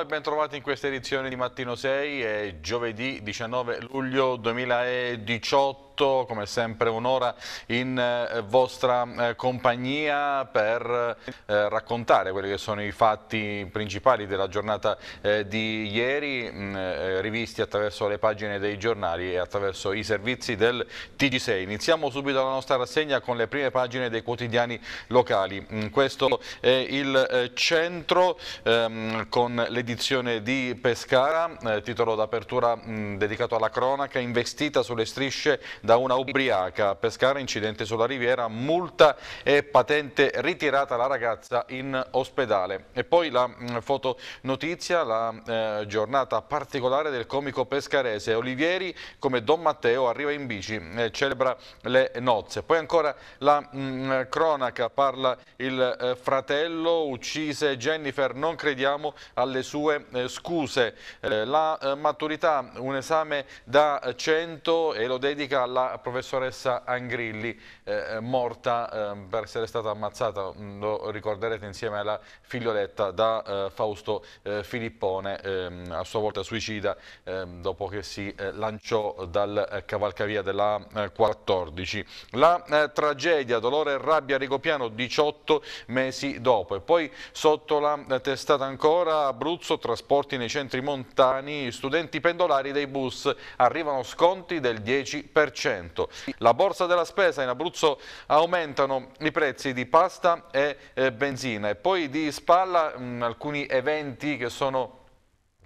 e bentrovati in questa edizione di Mattino 6, è giovedì 19 luglio 2018 tutto, come sempre un'ora in eh, vostra eh, compagnia per eh, raccontare quelli che sono i fatti principali della giornata di ieri, mm, rivisti attraverso le pagine dei giornali e attraverso i servizi del TG6. Iniziamo subito la nostra rassegna con le prime pagine dei quotidiani locali. Mm, questo è il centro ehm, con l'edizione di Pescara, titolo d'apertura mm, dedicato alla cronaca, investita sulle strisce da da una ubriaca. A Pescara incidente sulla riviera, multa e patente ritirata la ragazza in ospedale. E poi la mm, fotonotizia, la eh, giornata particolare del comico pescarese Olivieri come Don Matteo arriva in bici e celebra le nozze. Poi ancora la mh, mm, cronaca parla il eh, fratello uccise Jennifer, non crediamo alle sue eh, scuse. Eh, la eh, maturità, un esame da 100 e lo dedica alla alla professoressa Angrilli, eh, eh morta eh, per essere stata ammazzata, mm, lo ricorderete insieme alla figlioletta, da eh, Fausto eh, Filippone, ehm, a sua volta suicida ehm, dopo che si eh, lanciò dal cavalcavia della 14. La tragedia, dolore e rabbia a Rigopiano 18 mesi dopo e poi sotto la testata ancora Abruzzo, trasporti nei centri montani, studenti pendolari dei bus arrivano sconti del 10%. 2,5%. La borsa della spesa in Abruzzo aumentano i prezzi di pasta e eh, benzina e poi di spalla mh, alcuni eventi che sono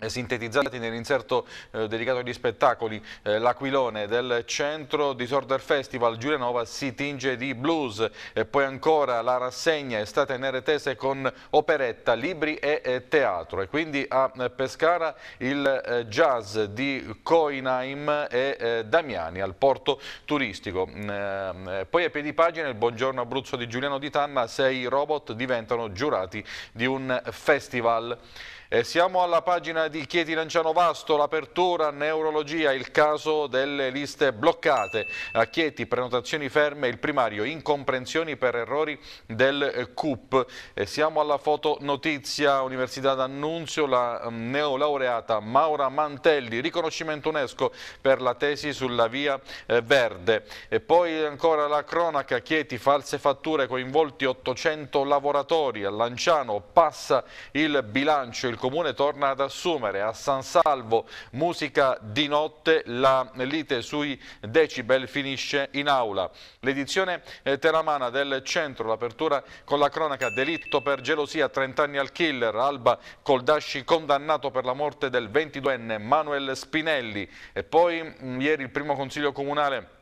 eh, sintetizzati nell'inserto eh, dedicato agli spettacoli eh, L'Aquilone del centro Disorder Festival Giulianova si tinge di blues e poi ancora la rassegna Estate Nere Tese con operetta, libri e eh, teatro e quindi a eh, Pescara il eh, jazz di Coinaim e Damiani al porto turistico mm, poi a piedi pagina il Buongiorno Abruzzo di Giuliano Di Tanna sei robot diventano giurati di un festival e siamo alla pagina di Chieti Lanciano Vasto, l'apertura neurologia, il caso delle liste bloccate. A Chieti prenotazioni ferme, il primario incomprensioni per errori del CUP. E siamo alla fotonotizia, Università d'Annunzio, la mm, neolaureata Maura Mantelli, riconoscimento UNESCO per la tesi sulla via eh, verde. E poi ancora la cronaca, Chieti false fatture coinvolti 800 lavoratori, a Lanciano passa il bilancio, il Comune torna ad assumere a San Salvo musica di notte, la lite sui decibel finisce in aula. L'edizione eh, teramana del centro, l'apertura con la cronaca delitto per gelosia, 30 anni al killer, Alba Coldasci condannato per la morte del 22enne Manuel Spinelli e poi mm, ieri il primo consiglio comunale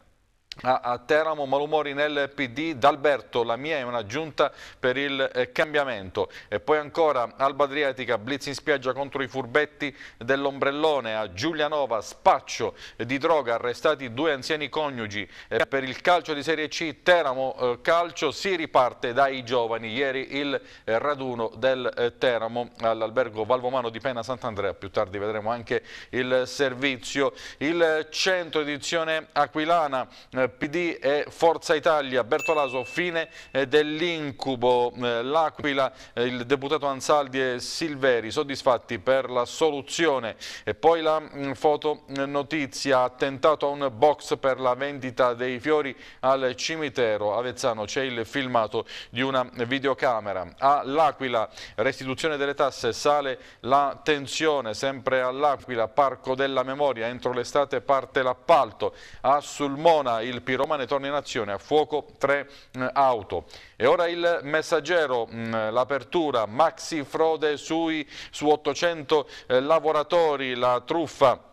a, Teramo, malumori nel PD, D'Alberto, la mia è una giunta per il eh, cambiamento. E poi ancora Alba Adriatica, blitz in spiaggia contro i furbetti dell'ombrellone, a Giulianova, spaccio di droga, arrestati due anziani coniugi. E per il calcio di Serie C, Teramo eh, calcio, si riparte dai giovani. Ieri il eh, raduno del Teramo all'albergo Valvomano di Pena Sant'Andrea, più tardi vedremo anche il servizio. Il centro edizione aquilana PD e Forza Italia. Bertolaso, fine eh, dell'incubo. Eh, L'Aquila, eh, il deputato Ansaldi e Silveri soddisfatti per la soluzione. E poi la mm, foto notizia, attentato a un box per la vendita dei fiori al cimitero. Avezzano c'è il filmato di una videocamera. All'Aquila, restituzione delle tasse, sale la tensione. Sempre all'Aquila, Parco della Memoria, entro l'estate parte l'appalto. A Sulmona, il il piromane torna in azione, a fuoco tre eh, auto. E ora il messaggero, mm, l'apertura, maxi frode sui, su 800 eh, lavoratori, la truffa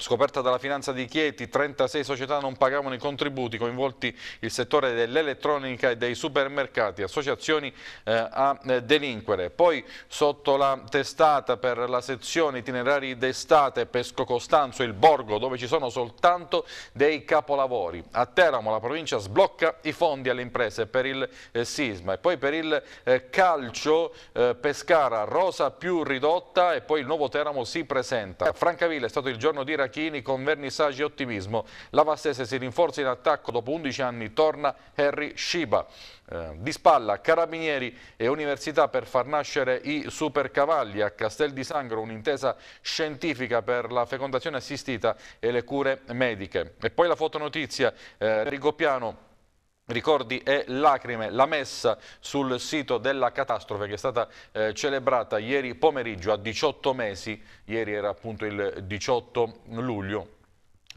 Scoperta dalla finanza di Chieti, 36 società non pagavano i contributi, coinvolti il settore dell'elettronica e dei supermercati, associazioni eh, a eh, delinquere. Poi sotto la testata per la sezione itinerari d'estate Pesco Costanzo, il Borgo, dove ci sono soltanto dei capolavori. A Teramo la provincia sblocca i fondi alle imprese per il eh, sisma e poi per il eh, calcio eh, Pescara, rosa più ridotta e poi il nuovo Teramo si presenta. A Francavilla è stato il giorno di raccolta Cachini con vernissaggi e ottimismo. La Vastese si rinforza in attacco, dopo 11 anni torna Harry Shiba. Eh, di spalla Carabinieri e Università per far nascere i supercavalli. A Castel di Sangro un'intesa scientifica per la fecondazione assistita e le cure mediche. E poi la fotonotizia, eh, Piano. Ricordi e lacrime, la messa sul sito della catastrofe che è stata eh, celebrata ieri pomeriggio a 18 mesi, ieri era appunto il 18 luglio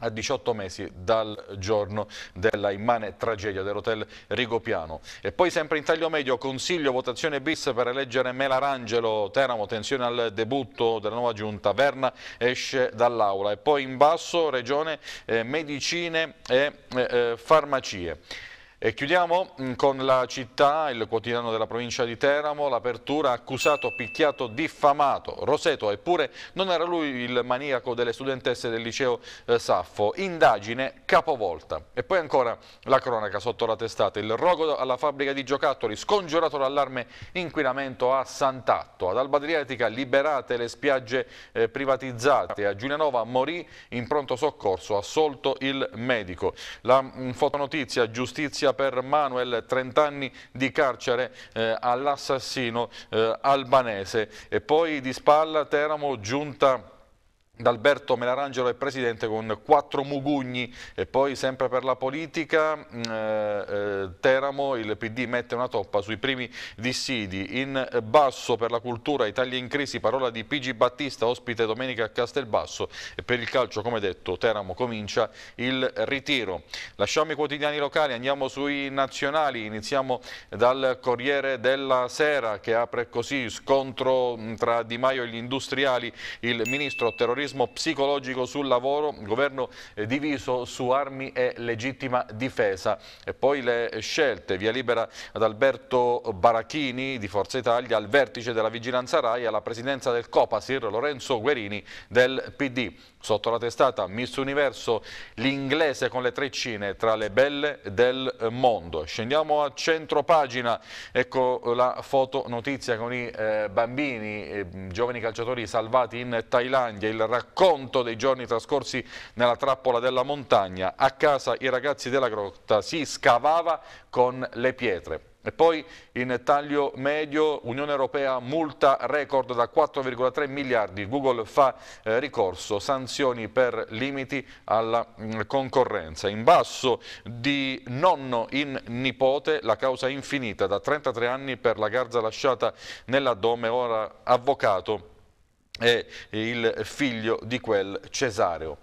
a 18 mesi dal giorno della immane tragedia dell'hotel Rigopiano. E poi sempre in taglio medio consiglio votazione bis per eleggere Melarangelo, Teramo, tensione al debutto della nuova giunta, Verna esce dall'aula e poi in basso regione eh, medicine e eh, eh farmacie. E chiudiamo mm, con la città, il quotidiano della provincia di Teramo, l'apertura accusato, picchiato, diffamato, Roseto, eppure non era lui il maniaco delle studentesse del liceo eh, Saffo, indagine capovolta. E poi ancora la cronaca sotto la testata, il rogo alla fabbrica di giocattoli, scongiurato l'allarme inquinamento a Sant'Atto, ad Alba Adriatica liberate le spiagge eh, privatizzate, a Giulianova morì in pronto soccorso, assolto il medico. La mh, mm, fotonotizia giustizia per Manuel, 30 anni di carcere eh, all'assassino eh, albanese. E poi di spalla Teramo giunta D'Alberto Melarangelo è presidente con quattro mugugni e poi sempre per la politica mm, eh, eh, Teramo il PD mette una toppa sui primi dissidi in basso per la cultura Italia in crisi parola di Pigi Battista ospite domenica a Castelbasso e per il calcio come detto Teramo comincia il ritiro lasciamo i quotidiani locali andiamo sui nazionali iniziamo dal Corriere della Sera che apre così scontro mm, tra Di Maio e gli industriali il ministro terrorismo terrorismo psicologico sul lavoro, governo eh, diviso su armi e legittima difesa. E poi le scelte, via libera ad Alberto Barachini di Forza Italia, al vertice della vigilanza RAI, alla presidenza del Copasir Lorenzo Guerini del PD. Sotto la testata Miss Universo l'inglese con le treccine tra le belle del mondo. Scendiamo a centro pagina, ecco la fotonotizia con i eh, bambini, eh, giovani calciatori salvati in Thailandia, il racconto dei giorni trascorsi nella trappola della montagna. A casa i ragazzi della grotta si scavava con le pietre. E poi in taglio medio Unione Europea multa record da 4,3 miliardi, Google fa eh, ricorso, sanzioni per limiti alla mh, mm, concorrenza. In basso di nonno in nipote la causa infinita da 33 anni per la garza lasciata nell'addome, ora avvocato è il figlio di quel Cesareo.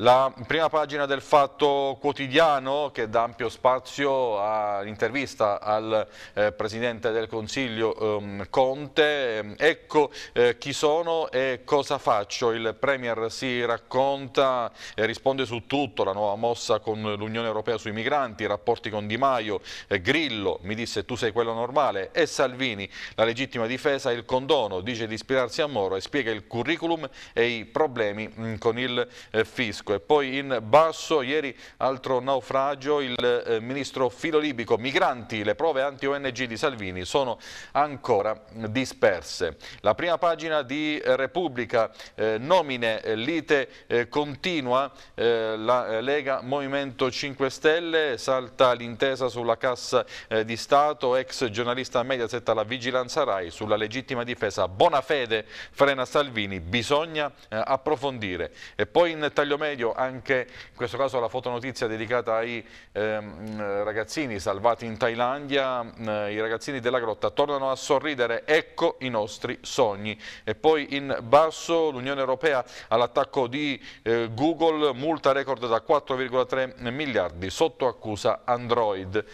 La prima pagina del Fatto Quotidiano che dà ampio spazio all'intervista al eh, Presidente del Consiglio ehm, Conte. Ecco eh, chi sono e cosa faccio. Il Premier si racconta e risponde su tutto. La nuova mossa con l'Unione Europea sui migranti, i rapporti con Di Maio, eh, Grillo mi disse tu sei quello normale e Salvini. La legittima difesa e il condono dice di ispirarsi a Moro e spiega il curriculum e i problemi mh, mm, con il eh, fisco tedesco. E poi in basso, ieri altro naufragio, il eh, ministro filolibico, migranti, le prove anti-ONG di Salvini sono ancora disperse. La prima pagina di eh, Repubblica, eh, nomine, eh, lite eh, continua, eh, la Lega Movimento 5 Stelle, salta l'intesa sulla cassa di Stato, ex giornalista Mediaset alla vigilanza RAI sulla legittima difesa, buona fede frena Salvini, bisogna approfondire. E poi in taglio medio rimedio anche in questo caso la fotonotizia dedicata ai ehm, ragazzini salvati in Thailandia, eh, i ragazzini della grotta tornano a sorridere, ecco i nostri sogni. E poi in basso l'Unione Europea all'attacco di eh, Google, multa record da 4,3 miliardi sotto accusa Android.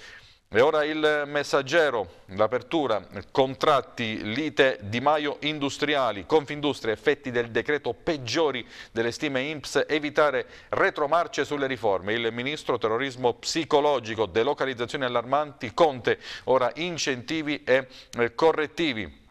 E ora il messaggero, l'apertura, contratti, lite Di Maio industriali, Confindustria, effetti del decreto peggiori delle stime INPS, evitare retromarce sulle riforme. Il ministro terrorismo psicologico, delocalizzazioni allarmanti, Conte, ora incentivi e eh, correttivi.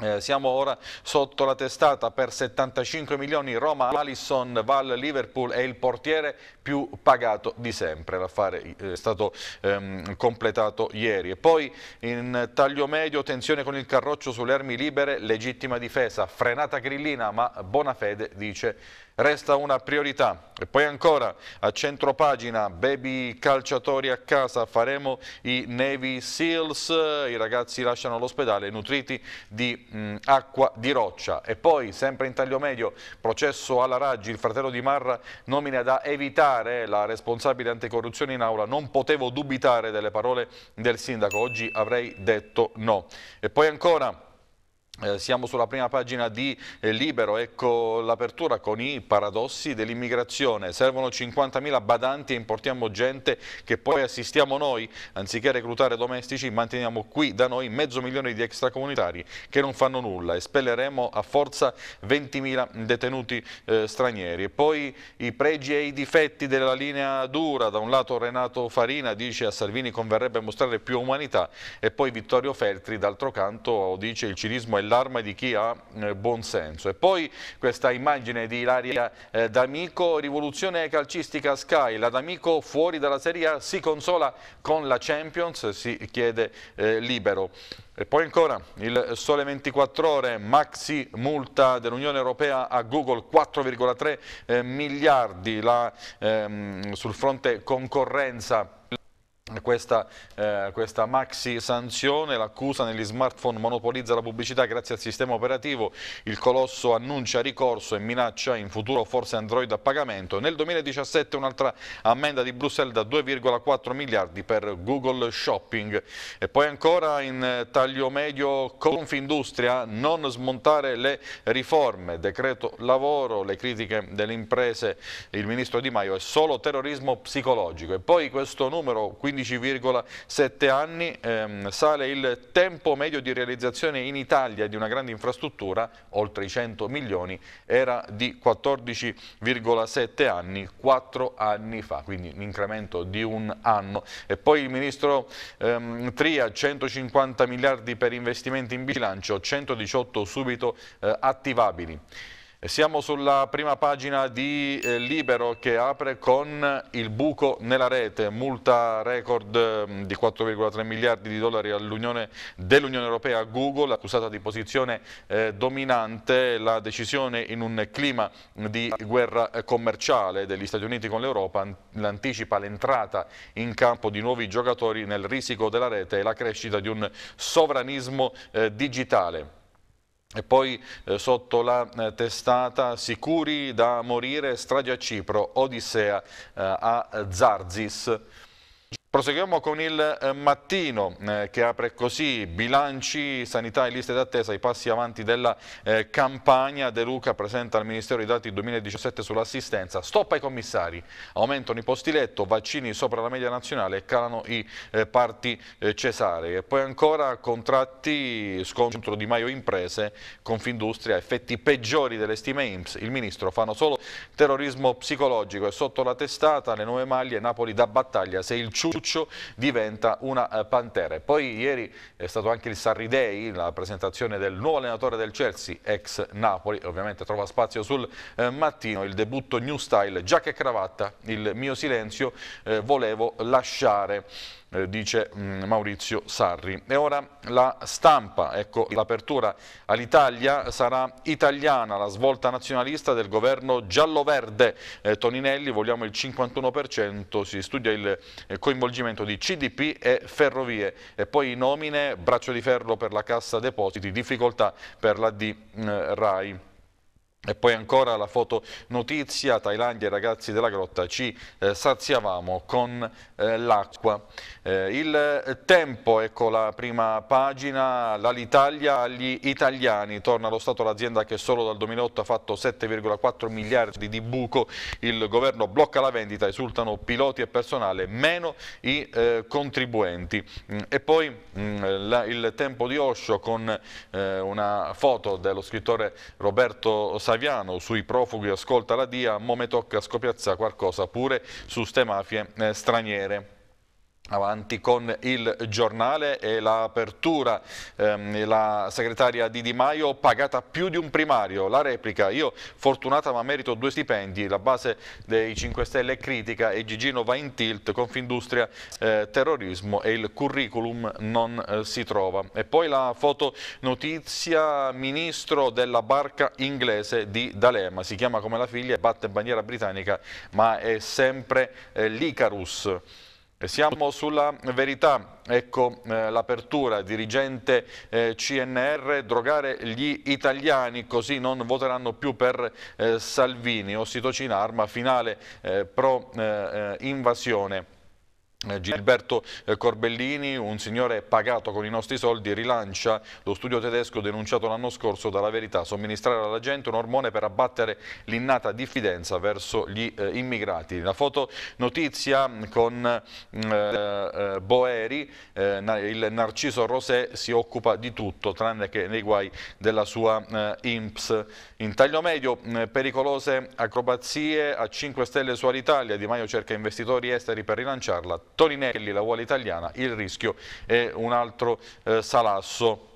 Eh, siamo ora sotto la testata per 75 milioni, Roma, Alisson, Val, Liverpool è il portiere più pagato di sempre, l'affare eh, è stato ehm, completato ieri. E poi in taglio medio, tensione con il carroccio sulle armi libere, legittima difesa, frenata grillina ma buona fede dice resta una priorità. E poi ancora a centro pagina, baby calciatori a casa, faremo i Navy Seals, i ragazzi lasciano l'ospedale nutriti di mh, mm, acqua di roccia. E poi sempre in taglio medio, processo alla Raggi, il fratello di Marra nomina da evitare la responsabile anticorruzione in aula. Non potevo dubitare delle parole del sindaco, oggi avrei detto no. E poi ancora... Eh, siamo sulla prima pagina di eh, Libero, ecco l'apertura con i paradossi dell'immigrazione. Servono 50.000 badanti e importiamo gente che poi assistiamo noi. Anziché reclutare domestici, manteniamo qui da noi mezzo milione di extracomunitari che non fanno nulla. Espelleremo a forza 20.000 detenuti eh, stranieri. E poi i pregi e i difetti della linea dura. Da un lato Renato Farina dice a Salvini converrebbe mostrare più umanità e poi Vittorio Feltri, d'altro canto, dice il cinismo è l'arma di chi ha eh, buon senso. E poi questa immagine di Ilaria eh, D'Amico, rivoluzione calcistica Sky, la D'Amico fuori dalla Serie A si consola con la Champions, si chiede eh, libero. E poi ancora il sole 24 ore, maxi multa dell'Unione Europea a Google 4,3 miliardi la, ehm, sul fronte concorrenza questa, eh, questa, maxi sanzione, l'accusa negli smartphone monopolizza la pubblicità grazie al sistema operativo, il colosso annuncia ricorso e minaccia in futuro forse Android a pagamento. Nel 2017 un'altra ammenda di Bruxelles da 2,4 miliardi per Google Shopping. E poi ancora in eh, taglio medio Confindustria, non smontare le riforme, decreto lavoro, le critiche delle imprese, il ministro Di Maio è solo terrorismo psicologico. E poi questo numero 15 15,7 anni, ehm, sale il tempo medio di realizzazione in Italia di una grande infrastruttura, oltre i 100 milioni, era di 14,7 anni, 4 anni fa, quindi un incremento di un anno. E poi il ministro ehm, Tria, 150 miliardi per investimenti in bilancio, 118 subito eh, attivabili. Siamo sulla prima pagina di eh, Libero che apre con il buco nella rete, multa record mm, di 4,3 miliardi di dollari dell'Unione Europea a Google, accusata di posizione eh, dominante, la decisione in un clima di guerra eh, commerciale degli Stati Uniti con l'Europa anticipa l'entrata in campo di nuovi giocatori nel risico della rete e la crescita di un sovranismo eh, digitale. E poi eh, sotto la eh, testata Sicuri da morire, strage a Cipro, Odissea eh, a Zarzis. Proseguiamo con il eh, mattino eh, che apre così bilanci, sanità e liste d'attesa, i passi avanti della eh, campagna. De Luca presenta al Ministero i dati 2017 sull'assistenza, stop ai commissari, aumentano i posti letto, vaccini sopra la media nazionale e calano i eh, parti eh, cesarei. E poi ancora contratti, scontro di Maio Imprese, Confindustria, effetti peggiori delle stime IMSS. Il Ministro fanno solo terrorismo psicologico e sotto la testata le nuove maglie Napoli da battaglia se il ciuccio Duccio diventa una eh, pantera. E poi ieri è stato anche il Sarri Day, la presentazione del nuovo allenatore del Chelsea, ex Napoli, ovviamente trova spazio sul eh, mattino, il debutto New Style, giacca e cravatta, il mio silenzio, eh, volevo lasciare. Eh, dice mm, Maurizio Sarri. E ora la stampa, ecco l'apertura all'Italia sarà italiana, la svolta nazionalista del governo giallo-verde. Eh, Toninelli, vogliamo il 51%, si studia il eh, coinvolgimento di CDP e Ferrovie. E poi nomine, braccio di ferro per la Cassa Depositi, difficoltà per la D mm, Rai. E poi ancora la fotonotizia, Thailandia e ragazzi della grotta, ci eh, saziavamo con eh, l'acqua. Eh, il eh, tempo, ecco la prima pagina, l'Alitalia agli italiani, torna allo Stato l'azienda che solo dal 2008 ha fatto 7,4 miliardi di buco, il governo blocca la vendita, esultano piloti e personale, meno i eh, contribuenti. Mm, e poi mh, mm, la, il tempo di Osho con eh, una foto dello scrittore Roberto Salerno, Saviano sui profughi ascolta la DIA, a me tocca scopiazzare qualcosa pure su ste mafie eh, straniere. Avanti con il giornale e l'apertura, ehm, la segretaria di Di Maio pagata più di un primario, la replica, io fortunata ma merito due stipendi, la base dei 5 Stelle è critica e Gigino va in tilt, Confindustria eh, terrorismo e il curriculum non eh, si trova. E poi la fotonotizia ministro della barca inglese di D'Alema, si chiama come la figlia e batte bandiera britannica ma è sempre eh, l'Icarus. Siamo sulla verità, ecco eh, l'apertura, dirigente eh, CNR, drogare gli italiani così non voteranno più per eh, Salvini, ossitocina, arma finale eh, pro eh, eh, invasione eh, Gilberto eh, Corbellini, un signore pagato con i nostri soldi, rilancia lo studio tedesco denunciato l'anno scorso dalla verità, somministrare alla gente un ormone per abbattere l'innata diffidenza verso gli eh, immigrati. La fotonotizia con mm, eh, eh, Boeri, eh, il Narciso Rosé si occupa di tutto tranne che nei guai della sua eh, IMPS. In taglio medio mm, pericolose acrobazie a 5 stelle su Alitalia, Di Maio cerca investitori esteri per rilanciarla Toninelli la vuole italiana, il rischio è un altro eh, salasso.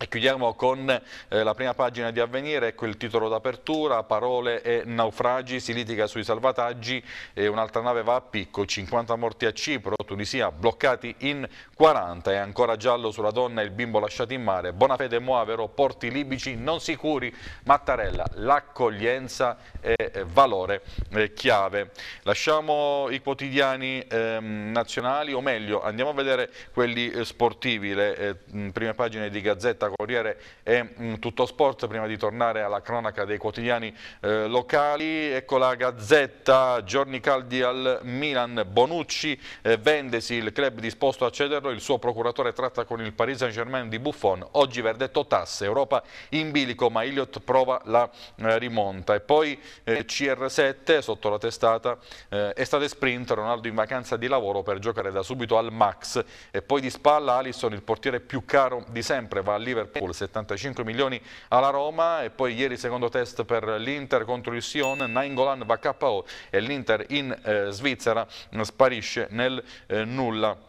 E chiudiamo con eh, la prima pagina di Avvenire, ecco il titolo d'apertura, parole e naufragi, si litiga sui salvataggi, e un'altra nave va a picco, 50 morti a Cipro, Tunisia bloccati in 40 e ancora giallo sulla donna e il bimbo lasciato in mare, Bonafede e Moavero, porti libici non sicuri, Mattarella, l'accoglienza è eh, valore eh, chiave. Lasciamo i quotidiani ehm, nazionali, o meglio andiamo a vedere quelli eh, sportivi, le eh, prime pagine di Gazzetta giornata Corriere e mh, mm, Tutto Sport prima di tornare alla cronaca dei quotidiani eh, locali ecco la Gazzetta giorni caldi al Milan Bonucci eh, vendesi il club disposto a cederlo il suo procuratore tratta con il Paris Saint Germain di Buffon oggi verdetto tasse Europa in bilico ma Iliot prova la eh, rimonta e poi eh, CR7 sotto la testata eh, estate sprint Ronaldo in vacanza di lavoro per giocare da subito al Max e poi di spalla Alisson il portiere più caro di sempre va a Liverpool Liverpool, 75 milioni alla Roma e poi ieri secondo test per l'Inter contro il Sion, Nainggolan va KO e l'Inter in eh, Svizzera sparisce nel eh, nulla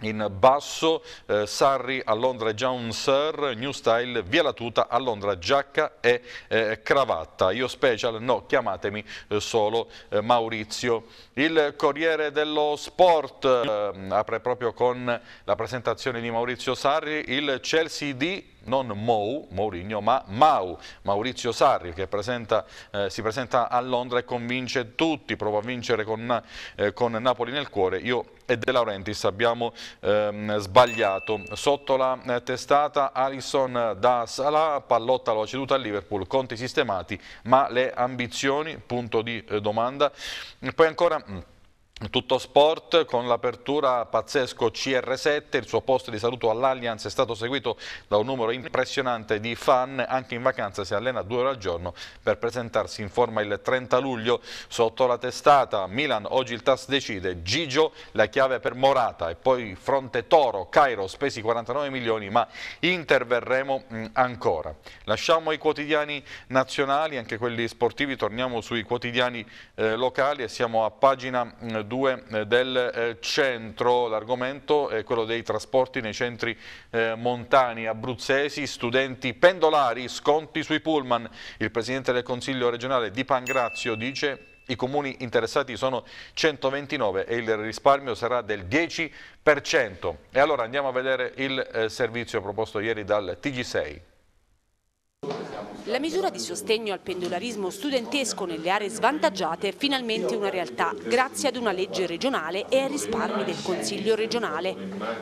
in basso, eh, Sarri a Londra già un Sir, New Style, Via la Tuta a Londra giacca e eh, cravatta. Io special, no, chiamatemi eh, solo eh, Maurizio. Il Corriere dello Sport ehm, apre proprio con la presentazione di Maurizio Sarri, il Chelsea di non Mou, Mourinho, ma Mau, Maurizio Sarri che presenta, eh, si presenta a Londra e convince tutti, prova a vincere con, eh, con Napoli nel cuore. Io e De Laurentiis abbiamo ehm, sbagliato. Sotto la eh, testata Alisson eh, da Salah, pallotta lo ha ceduto a Liverpool, conti sistemati, ma le ambizioni, punto di eh, domanda. poi ancora... Mm, tutto sport con l'apertura pazzesco CR7, il suo posto di saluto all'Allianz è stato seguito da un numero impressionante di fan, anche in vacanza si allena due ore al giorno per presentarsi in forma il 30 luglio sotto la testata Milan, oggi il TAS decide, Gigio la chiave per Morata e poi fronte Toro, Cairo spesi 49 milioni ma interverremo mm, ancora. Lasciamo i quotidiani nazionali, anche quelli sportivi, torniamo sui quotidiani eh, locali e siamo a pagina mm, due eh, del eh, centro. L'argomento è quello dei trasporti nei centri eh, montani abruzzesi, studenti pendolari, sconti sui pullman. Il Presidente del Consiglio regionale di Pangrazio dice i comuni interessati sono 129 e il risparmio sarà del 10%. E allora andiamo a vedere il servizio proposto ieri dal TG6. La misura di sostegno al pendolarismo studentesco nelle aree svantaggiate è finalmente una realtà grazie ad una legge regionale e ai risparmi del Consiglio regionale.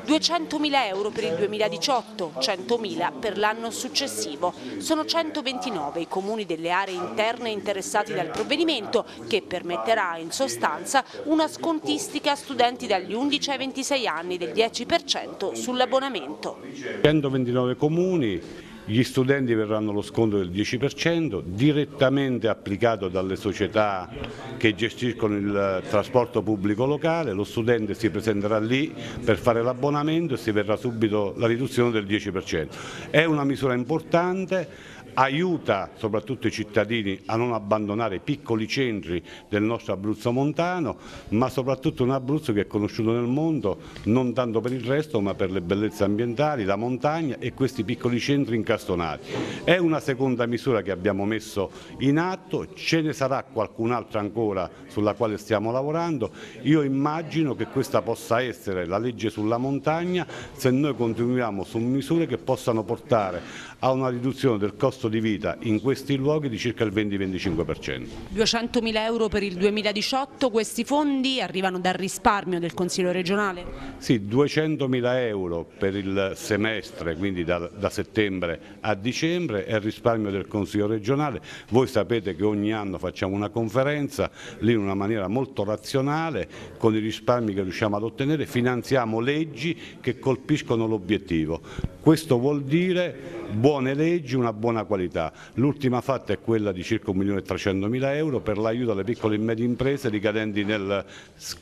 200.000 euro per il 2018, 100.000 per l'anno successivo. Sono 129 i comuni delle aree interne interessati dal provvedimento che permetterà in sostanza una scontistica a studenti dagli 11 ai 26 anni del 10% sull'abbonamento. 129 comuni gli studenti verranno lo sconto del 10% direttamente applicato dalle società che gestiscono il trasporto pubblico locale, lo studente si presenterà lì per fare l'abbonamento e si verrà subito la riduzione del 10%. È una misura importante aiuta soprattutto i cittadini a non abbandonare i piccoli centri del nostro Abruzzo montano, ma soprattutto un Abruzzo che è conosciuto nel mondo non tanto per il resto ma per le bellezze ambientali, la montagna e questi piccoli centri incastonati. È una seconda misura che abbiamo messo in atto, ce ne sarà qualcun'altra ancora sulla quale stiamo lavorando, io immagino che questa possa essere la legge sulla montagna se noi continuiamo su misure che possano portare a una riduzione del costo di vita in questi luoghi di circa il 20-25%. 200.000 euro per il 2018, questi fondi arrivano dal risparmio del Consiglio regionale? Sì, 200.000 euro per il semestre, quindi da, da settembre a dicembre, è il risparmio del Consiglio regionale. Voi sapete che ogni anno facciamo una conferenza, lì in una maniera molto razionale, con i risparmi che riusciamo ad ottenere finanziamo leggi che colpiscono l'obiettivo. Questo vuol dire buon buone leggi, una buona qualità. L'ultima fatta è quella di circa 1.300.000 euro per l'aiuto alle piccole e medie imprese ricadenti nel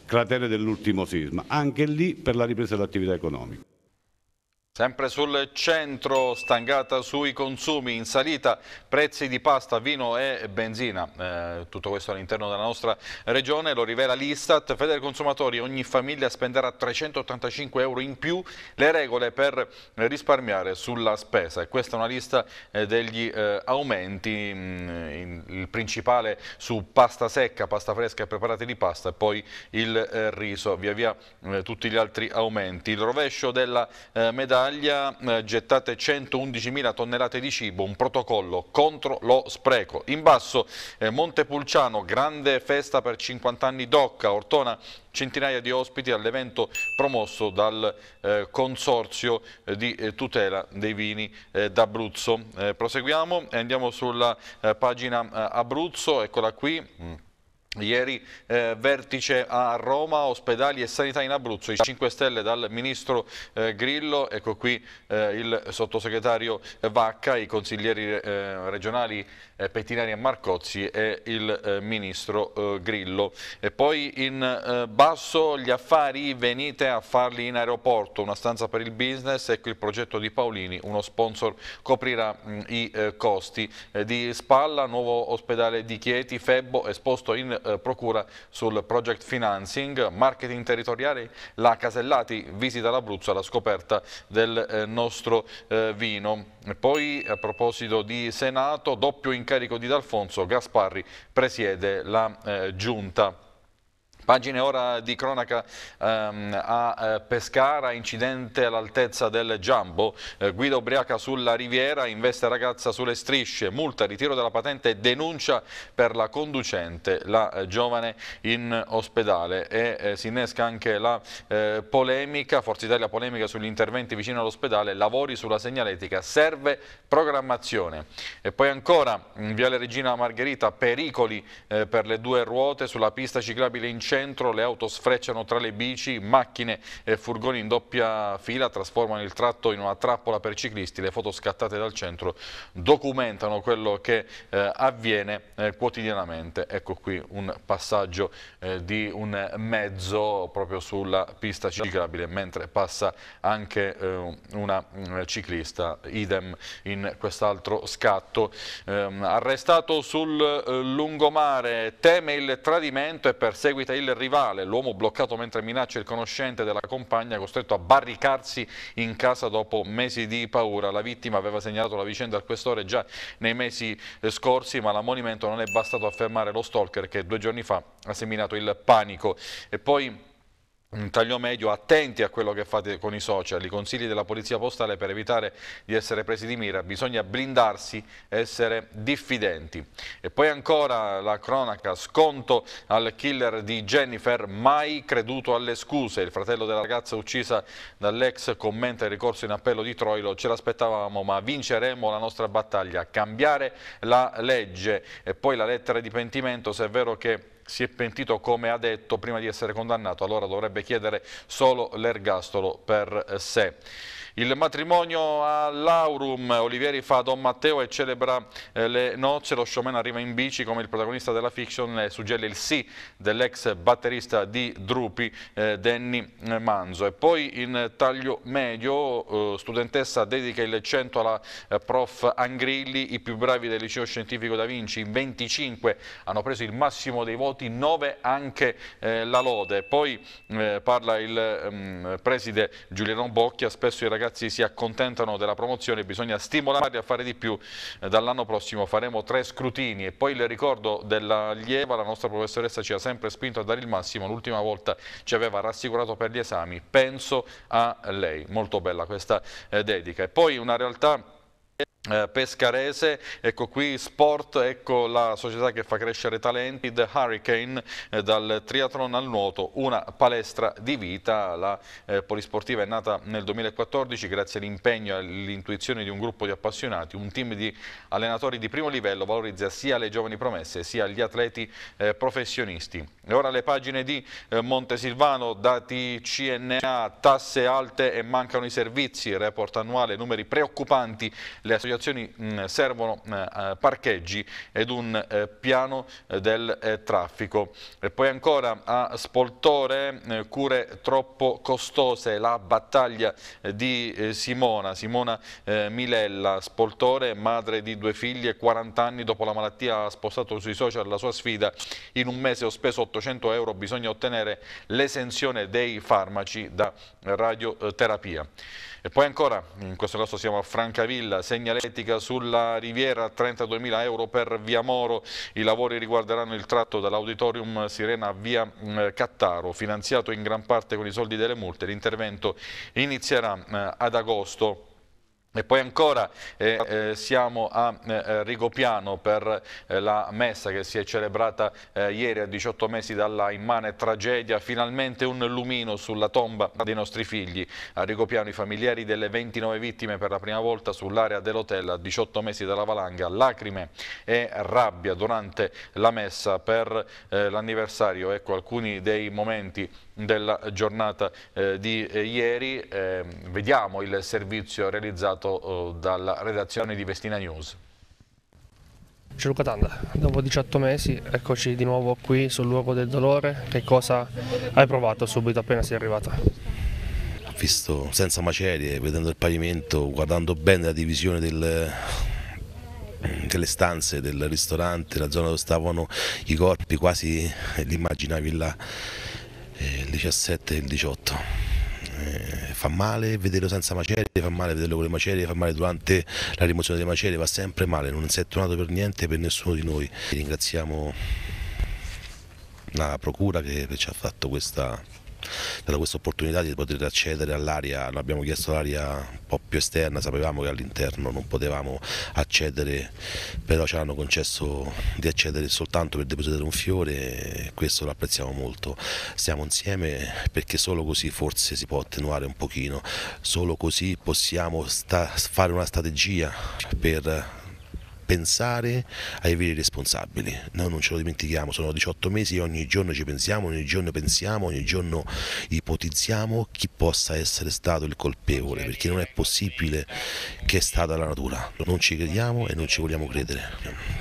cratere dell'ultimo sisma, anche lì per la ripresa dell'attività economica. Sempre sul centro, stangata sui consumi, in salita prezzi di pasta, vino e benzina. Eh, tutto questo all'interno della nostra regione, lo rivela l'Istat. Federe Consumatori, ogni famiglia spenderà 385 euro in più le regole per risparmiare sulla spesa. E questa è una lista eh, degli eh, aumenti, mh, mm, il principale su pasta secca, pasta fresca e preparati di pasta e poi il eh, riso. Via via eh, tutti gli altri aumenti. Il rovescio della eh, medaglia Italia eh, gettate 111.000 tonnellate di cibo, un protocollo contro lo spreco. In basso eh, Montepulciano, grande festa per 50 anni d'Occa, Ortona centinaia di ospiti all'evento promosso dal eh, Consorzio eh, di tutela dei vini d'Abruzzo. proseguiamo e andiamo sulla pagina Abruzzo, eccola qui. Mm. Ieri eh, vertice a Roma, ospedali e sanità in Abruzzo, i 5 Stelle dal ministro eh, Grillo, ecco qui eh, il sottosegretario Vacca, i consiglieri eh, regionali eh, Pettinari e Marcozzi e il eh, ministro eh, Grillo. E poi in basso gli affari, venite a farli in aeroporto, una stanza per il business, ecco il progetto di Paolini, uno sponsor coprirà i costi. Di Spalla, nuovo ospedale di Chieti, Febbo esposto in procura sul project financing, marketing territoriale, la Casellati visita l'Abruzzo alla scoperta del nostro vino. Poi a proposito di Senato, doppio incarico carico di D'Alfonso Gasparri presiede la eh, giunta. Pagine ora di cronaca ehm, a eh, Pescara, incidente all'altezza del Giambo, eh, guida ubriaca sulla riviera, investe ragazza sulle strisce, multa, ritiro della patente, denuncia per la conducente, la eh, giovane in ospedale e eh, si innesca anche la eh, polemica, Forza Italia polemica sugli interventi vicino all'ospedale, lavori sulla segnaletica, serve programmazione. E poi ancora, in Viale Regina Margherita, pericoli eh, per le due ruote sulla pista ciclabile in centro, le auto sfrecciano tra le bici, macchine e furgoni in doppia fila trasformano il tratto in una trappola per ciclisti, le foto scattate dal centro documentano quello che eh, avviene eh, quotidianamente. Ecco qui un passaggio eh, di un mezzo proprio sulla pista ciclabile, mentre passa anche eh, una mm, ciclista, idem in quest'altro scatto. Ehm, arrestato sul eh, lungomare, teme il tradimento e perseguita il il rivale, l'uomo bloccato mentre minaccia il conoscente della compagna costretto a barricarsi in casa dopo mesi di paura. La vittima aveva segnalato la vicenda al questore già nei mesi eh, scorsi ma l'ammonimento non è bastato a fermare lo stalker che due giorni fa ha seminato il panico. E poi un taglio medio, attenti a quello che fate con i social, i consigli della Polizia Postale per evitare di essere presi di mira, bisogna blindarsi, essere diffidenti. E poi ancora la cronaca, sconto al killer di Jennifer, mai creduto alle scuse, il fratello della ragazza uccisa dall'ex commenta il ricorso in appello di Troilo, ce l'aspettavamo ma vinceremo la nostra battaglia, cambiare la legge e poi la lettera di pentimento, se è vero che si è pentito come ha detto prima di essere condannato, allora dovrebbe chiedere solo l'ergastolo per eh, sé. Il matrimonio all'Aurum, Olivieri fa Don Matteo e celebra eh, le nozze, lo showman arriva in bici come il protagonista della fiction e suggella il sì dell'ex batterista di Drupi, eh, Danny eh, Manzo. E poi in taglio medio, studentessa dedica il 100 alla prof Angrilli, i più bravi del liceo scientifico da Vinci, in 25 hanno preso il massimo dei voti, 9 anche la lode. Poi parla il ehm, preside Giuliano Bocchia, spesso i ragazzi ragazzi si accontentano della promozione, bisogna stimolarli a fare di più. Eh, dall'anno prossimo faremo tre scrutini e poi il ricordo dell'allieva, la nostra professoressa ci ha sempre spinto a dare il massimo, l'ultima volta ci aveva rassicurato per gli esami, penso a lei, molto bella questa eh, dedica. E poi una realtà eh, pescarese, ecco qui sport, ecco la società che fa crescere talenti, The Hurricane, eh, dal triathlon al nuoto, una palestra di vita, la eh, polisportiva è nata nel 2014 grazie all'impegno e all'intuizione di un gruppo di appassionati, un team di allenatori di primo livello valorizza sia le giovani promesse sia gli atleti eh, professionisti. E ora le pagine di Montesilvano, dati CNA, tasse alte e mancano i servizi, report annuale, numeri preoccupanti, le associazioni associazioni mh, mm, servono mh, mm, eh, parcheggi ed un eh, piano eh, del eh, traffico. E poi ancora a Spoltore, eh, cure troppo costose, la battaglia eh, di Simona, Simona Milella, Spoltore, madre di due figlie, 40 anni dopo la malattia ha spostato sui social la sua sfida, in un mese ho speso 800 euro, bisogna ottenere l'esenzione dei farmaci da radioterapia. E poi ancora, in questo caso siamo a Francavilla, segnaletica sulla Riviera, 32.000 euro per Via Moro. I lavori riguarderanno il tratto dall'auditorium Sirena a Via mm, Cattaro, finanziato in gran parte con i soldi delle multe. L'intervento inizierà mm, ad agosto. E poi ancora eh, eh, siamo a eh, eh Rigopiano per eh, la messa che si è celebrata eh, ieri a 18 mesi dalla immane tragedia, finalmente un lumino sulla tomba dei nostri figli. A Rigopiano i familiari delle 29 vittime per la prima volta sull'area dell'hotel a 18 mesi dalla valanga, lacrime e rabbia durante la messa per l'anniversario, ecco alcuni dei momenti della giornata di ieri, ehm, vediamo il servizio realizzato raccontato eh, dalla redazione di Vestina News. C'è Luca Tanda, dopo 18 mesi eccoci di nuovo qui sul luogo del dolore, che cosa hai provato subito appena sei arrivata? Ho visto senza macerie, vedendo il pavimento, guardando bene la divisione del, delle stanze del ristorante, la zona dove stavano i corpi, quasi li immaginavi là, eh, il 17 e il 18 eh, fa male vederlo senza macerie, fa male vederlo con le macerie, fa male durante la rimozione delle macerie, va sempre male, non si è tornato per niente per nessuno di noi. Ringraziamo la procura che ci ha fatto questa data questa opportunità di poter accedere all'aria, abbiamo chiesto l'aria un po' più esterna, sapevamo che all'interno non potevamo accedere, però ci hanno concesso di accedere soltanto per depositare un fiore e questo lo apprezziamo molto. Siamo insieme perché solo così forse si può attenuare un pochino, solo così possiamo fare una strategia per pensare ai veri responsabili. Noi non ce lo dimentichiamo, sono 18 mesi e ogni giorno ci pensiamo, ogni giorno pensiamo, ogni giorno ipotizziamo chi possa essere stato il colpevole, perché non è possibile che è stata la natura. Non ci crediamo e non ci vogliamo credere.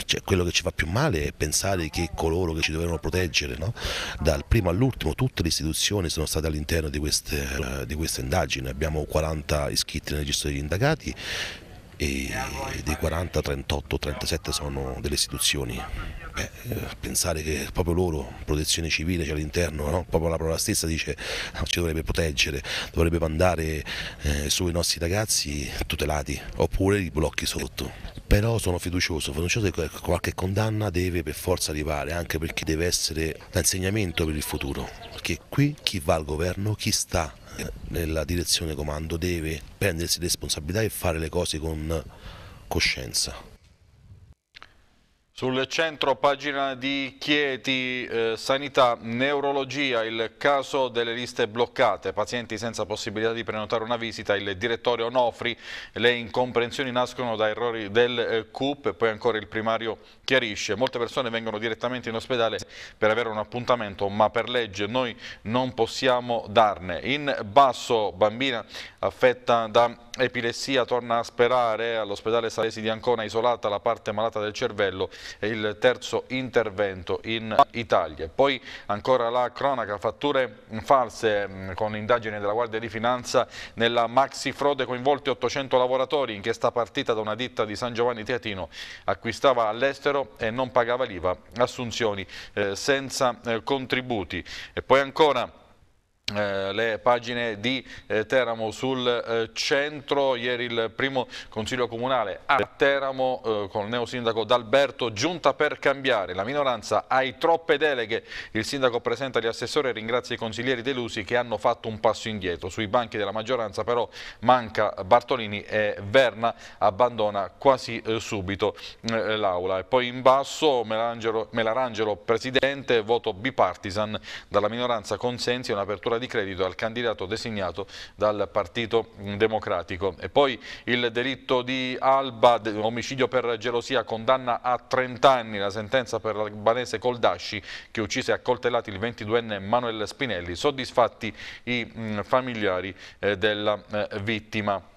Cioè, quello che ci fa più male è pensare che coloro che ci dovevano proteggere, no? dal primo all'ultimo, tutte le istituzioni sono state all'interno di, queste, di questa indagine. Abbiamo 40 iscritti nel registro degli indagati e dei 40, 38, 37 sono delle istituzioni. Beh, eh, pensare che proprio loro, protezione civile c'è all'interno, no? proprio la parola stessa dice ci dovrebbe proteggere, dovrebbe mandare eh, i nostri ragazzi tutelati oppure li blocchi sotto. Però sono fiducioso, fiducioso che qualche condanna deve per forza arrivare, anche perché deve essere da insegnamento per il futuro, perché qui chi va al governo, chi sta nella direzione comando deve prendersi responsabilità e fare le cose con coscienza. Sul centro pagina di Chieti, eh, sanità, neurologia, il caso delle liste bloccate, pazienti senza possibilità di prenotare una visita, il direttore Onofri, le incomprensioni nascono da errori del eh, CUP e poi ancora il primario chiarisce, molte persone vengono direttamente in ospedale per avere un appuntamento ma per legge noi non possiamo darne. In basso bambina affetta da epilessia torna a sperare all'ospedale Salesi di Ancona isolata la parte malata del cervello è il terzo intervento in Italia. Poi ancora la cronaca, fatture false mm, con indagine della Guardia di Finanza nella maxi frode coinvolti 800 lavoratori inchiesta partita da una ditta di San Giovanni Teatino acquistava all'estero e non pagava l'IVA assunzioni eh, senza eh, contributi e poi ancora eh, le pagine di eh, Teramo sul eh, centro, ieri il primo consiglio comunale a Teramo eh, con il neo sindaco D'Alberto giunta per cambiare, la minoranza ai troppe deleghe, il sindaco presenta gli assessori e ringrazia i consiglieri delusi che hanno fatto un passo indietro, sui banchi della maggioranza però manca Bartolini e Verna abbandona quasi eh, subito l'aula e poi in basso Melarangelo, Melarangelo presidente, voto bipartisan dalla minoranza consensi un'apertura di di credito al candidato designato dal Partito Democratico. E poi il delitto di Alba, omicidio per gelosia, condanna a 30 anni, la sentenza per l'albanese Coldasci che uccise a coltellati il 22enne Manuel Spinelli, soddisfatti i familiari eh, della eh, vittima.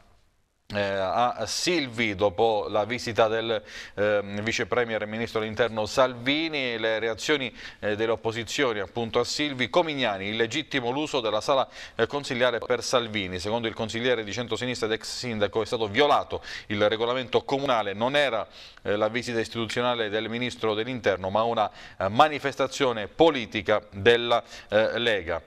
Eh, a Silvi dopo la visita del eh, vice premier e ministro dell'interno Salvini le reazioni eh, delle opposizioni appunto a Silvi Comignani illegittimo l'uso della sala eh, consigliare per Salvini secondo il consigliere di centrosinistra ed ex sindaco è stato violato il regolamento comunale non era eh, la visita istituzionale del ministro dell'interno ma una eh, manifestazione politica della Lega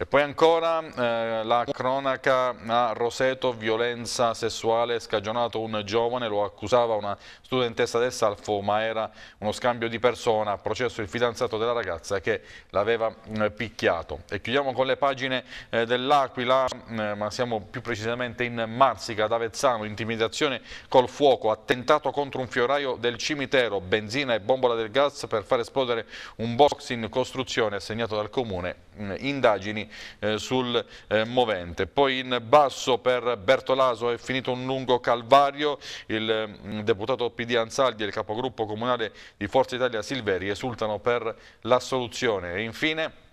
e poi ancora eh, la cronaca a Roseto, violenza sessuale scagionato un giovane, lo accusava una studentessa del Salfo ma era uno scambio di persona, processo il fidanzato della ragazza che l'aveva eh, picchiato. E chiudiamo con le pagine eh, dell'Aquila, eh, ma siamo più precisamente in Marsica, ad Avezzano, intimidazione col fuoco, attentato contro un fioraio del cimitero, benzina e bombola del gas per far esplodere un box in costruzione assegnato dal comune Mm, indagini eh, sul eh, movente. Poi in basso per Bertolaso è finito un lungo calvario, il mm, deputato PD Ansaldi e il capogruppo comunale di Forza Italia Silveri esultano per l'assoluzione. Infine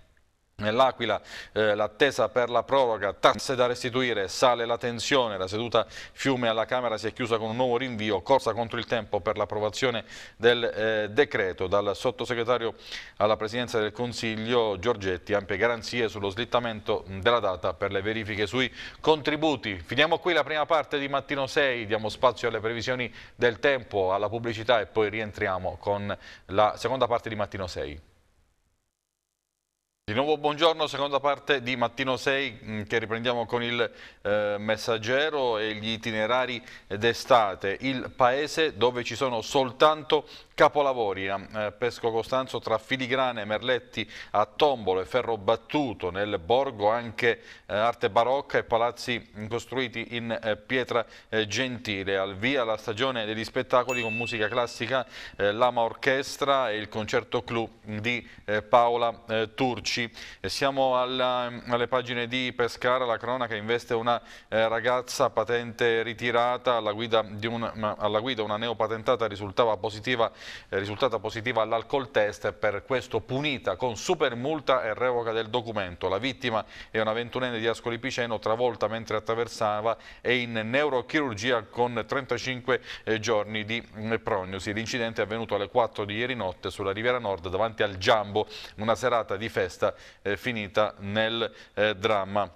Nell'Aquila eh, l'attesa per la proroga, tasse da restituire, sale la tensione, la seduta fiume alla Camera si è chiusa con un nuovo rinvio, corsa contro il tempo per l'approvazione del eh, decreto. Dal sottosegretario alla Presidenza del Consiglio Giorgetti ampie garanzie sullo slittamento della data per le verifiche sui contributi. Finiamo qui la prima parte di Mattino 6, diamo spazio alle previsioni del tempo, alla pubblicità e poi rientriamo con la seconda parte di Mattino 6. Di nuovo buongiorno, seconda parte di Mattino 6 mm, che riprendiamo con il eh, messaggero e gli itinerari d'estate, il paese dove ci sono soltanto Capolavori a eh, Pesco Costanzo tra filigrane, merletti a tombolo e ferro battuto nel borgo anche eh, arte barocca e palazzi costruiti in eh, pietra gentile. Al via la stagione degli spettacoli con musica classica, l'ama orchestra e il concerto clou di Paola Turci. Siamo alla, mm, alle pagine di Pescara, la cronaca investe una ragazza patente ritirata alla guida, un, alla guida una neopatentata risultava positiva eh, risultata positiva all'alcol test e per questo punita con super multa e revoca del documento. La vittima è una ventunenne di Ascoli Piceno travolta mentre attraversava e in neurochirurgia con 35 eh, giorni di mm, prognosi. L'incidente è avvenuto alle 4 di ieri notte sulla Riviera Nord davanti al Giambo, una serata di festa eh, finita nel dramma.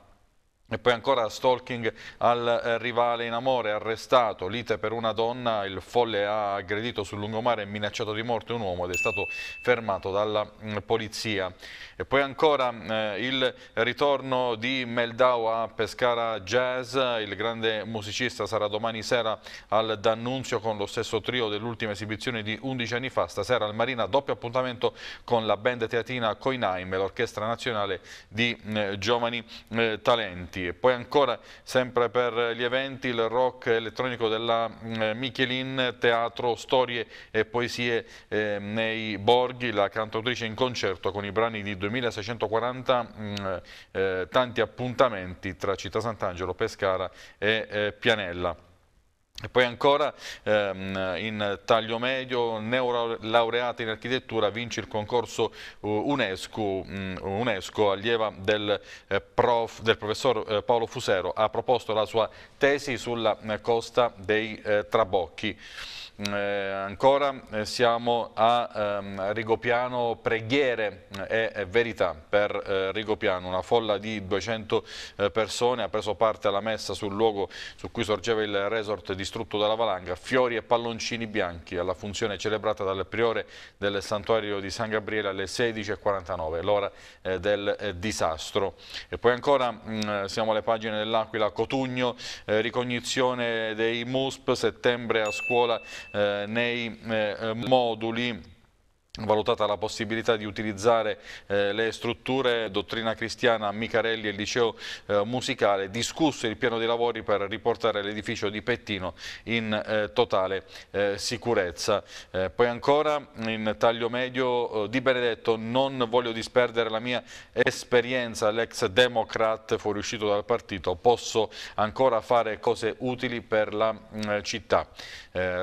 E poi ancora stalking al eh, rivale in amore, arrestato, lite per una donna, il folle ha aggredito sul lungomare e minacciato di morte un uomo ed è stato fermato dalla mm, polizia. E poi ancora eh, il ritorno di Meldau a Pescara Jazz, il grande musicista sarà domani sera al D'Annunzio con lo stesso trio dell'ultima esibizione di 11 anni fa, stasera al Marina doppio appuntamento con la band teatina Coinaim e l'orchestra nazionale di eh, giovani eh, talenti. Parigi e poi ancora sempre per gli eventi il rock elettronico della eh, Michelin, teatro, storie e poesie eh, nei borghi, la cantautrice in concerto con i brani di 2640, mh, mm, eh, tanti appuntamenti tra Città Sant'Angelo, Pescara e eh, Pianella. E poi ancora ehm, in taglio medio, neolaureata in architettura, vince il concorso eh, UNESCO, mm, UNESCO allieva del, eh, prof, del professor eh, Paolo Fusero, ha proposto la sua tesi sulla costa dei Trabocchi. Eh, ancora eh, siamo a ehm, Rigopiano preghiere eh, e verità per eh, Rigopiano, una folla di 200 eh, persone ha preso parte alla messa sul luogo su cui sorgeva il resort distrutto dalla valanga, fiori e palloncini bianchi alla funzione celebrata dal priore del santuario di San Gabriele alle 16.49, l'ora eh, del disastro. E poi ancora mh, mm, siamo alle pagine dell'Aquila, Cotugno, ricognizione dei MUSP, settembre a scuola eh, nei eh, moduli valutata la possibilità di utilizzare eh, le strutture dottrina cristiana Micarelli e il liceo eh, musicale, discusso il piano dei lavori per riportare l'edificio di Pettino in eh, totale eh, sicurezza. Eh, poi ancora in taglio medio eh, Di Benedetto, non voglio disperdere la mia esperienza, l'ex democrat fuoriuscito dal partito, posso ancora fare cose utili per la mm, città.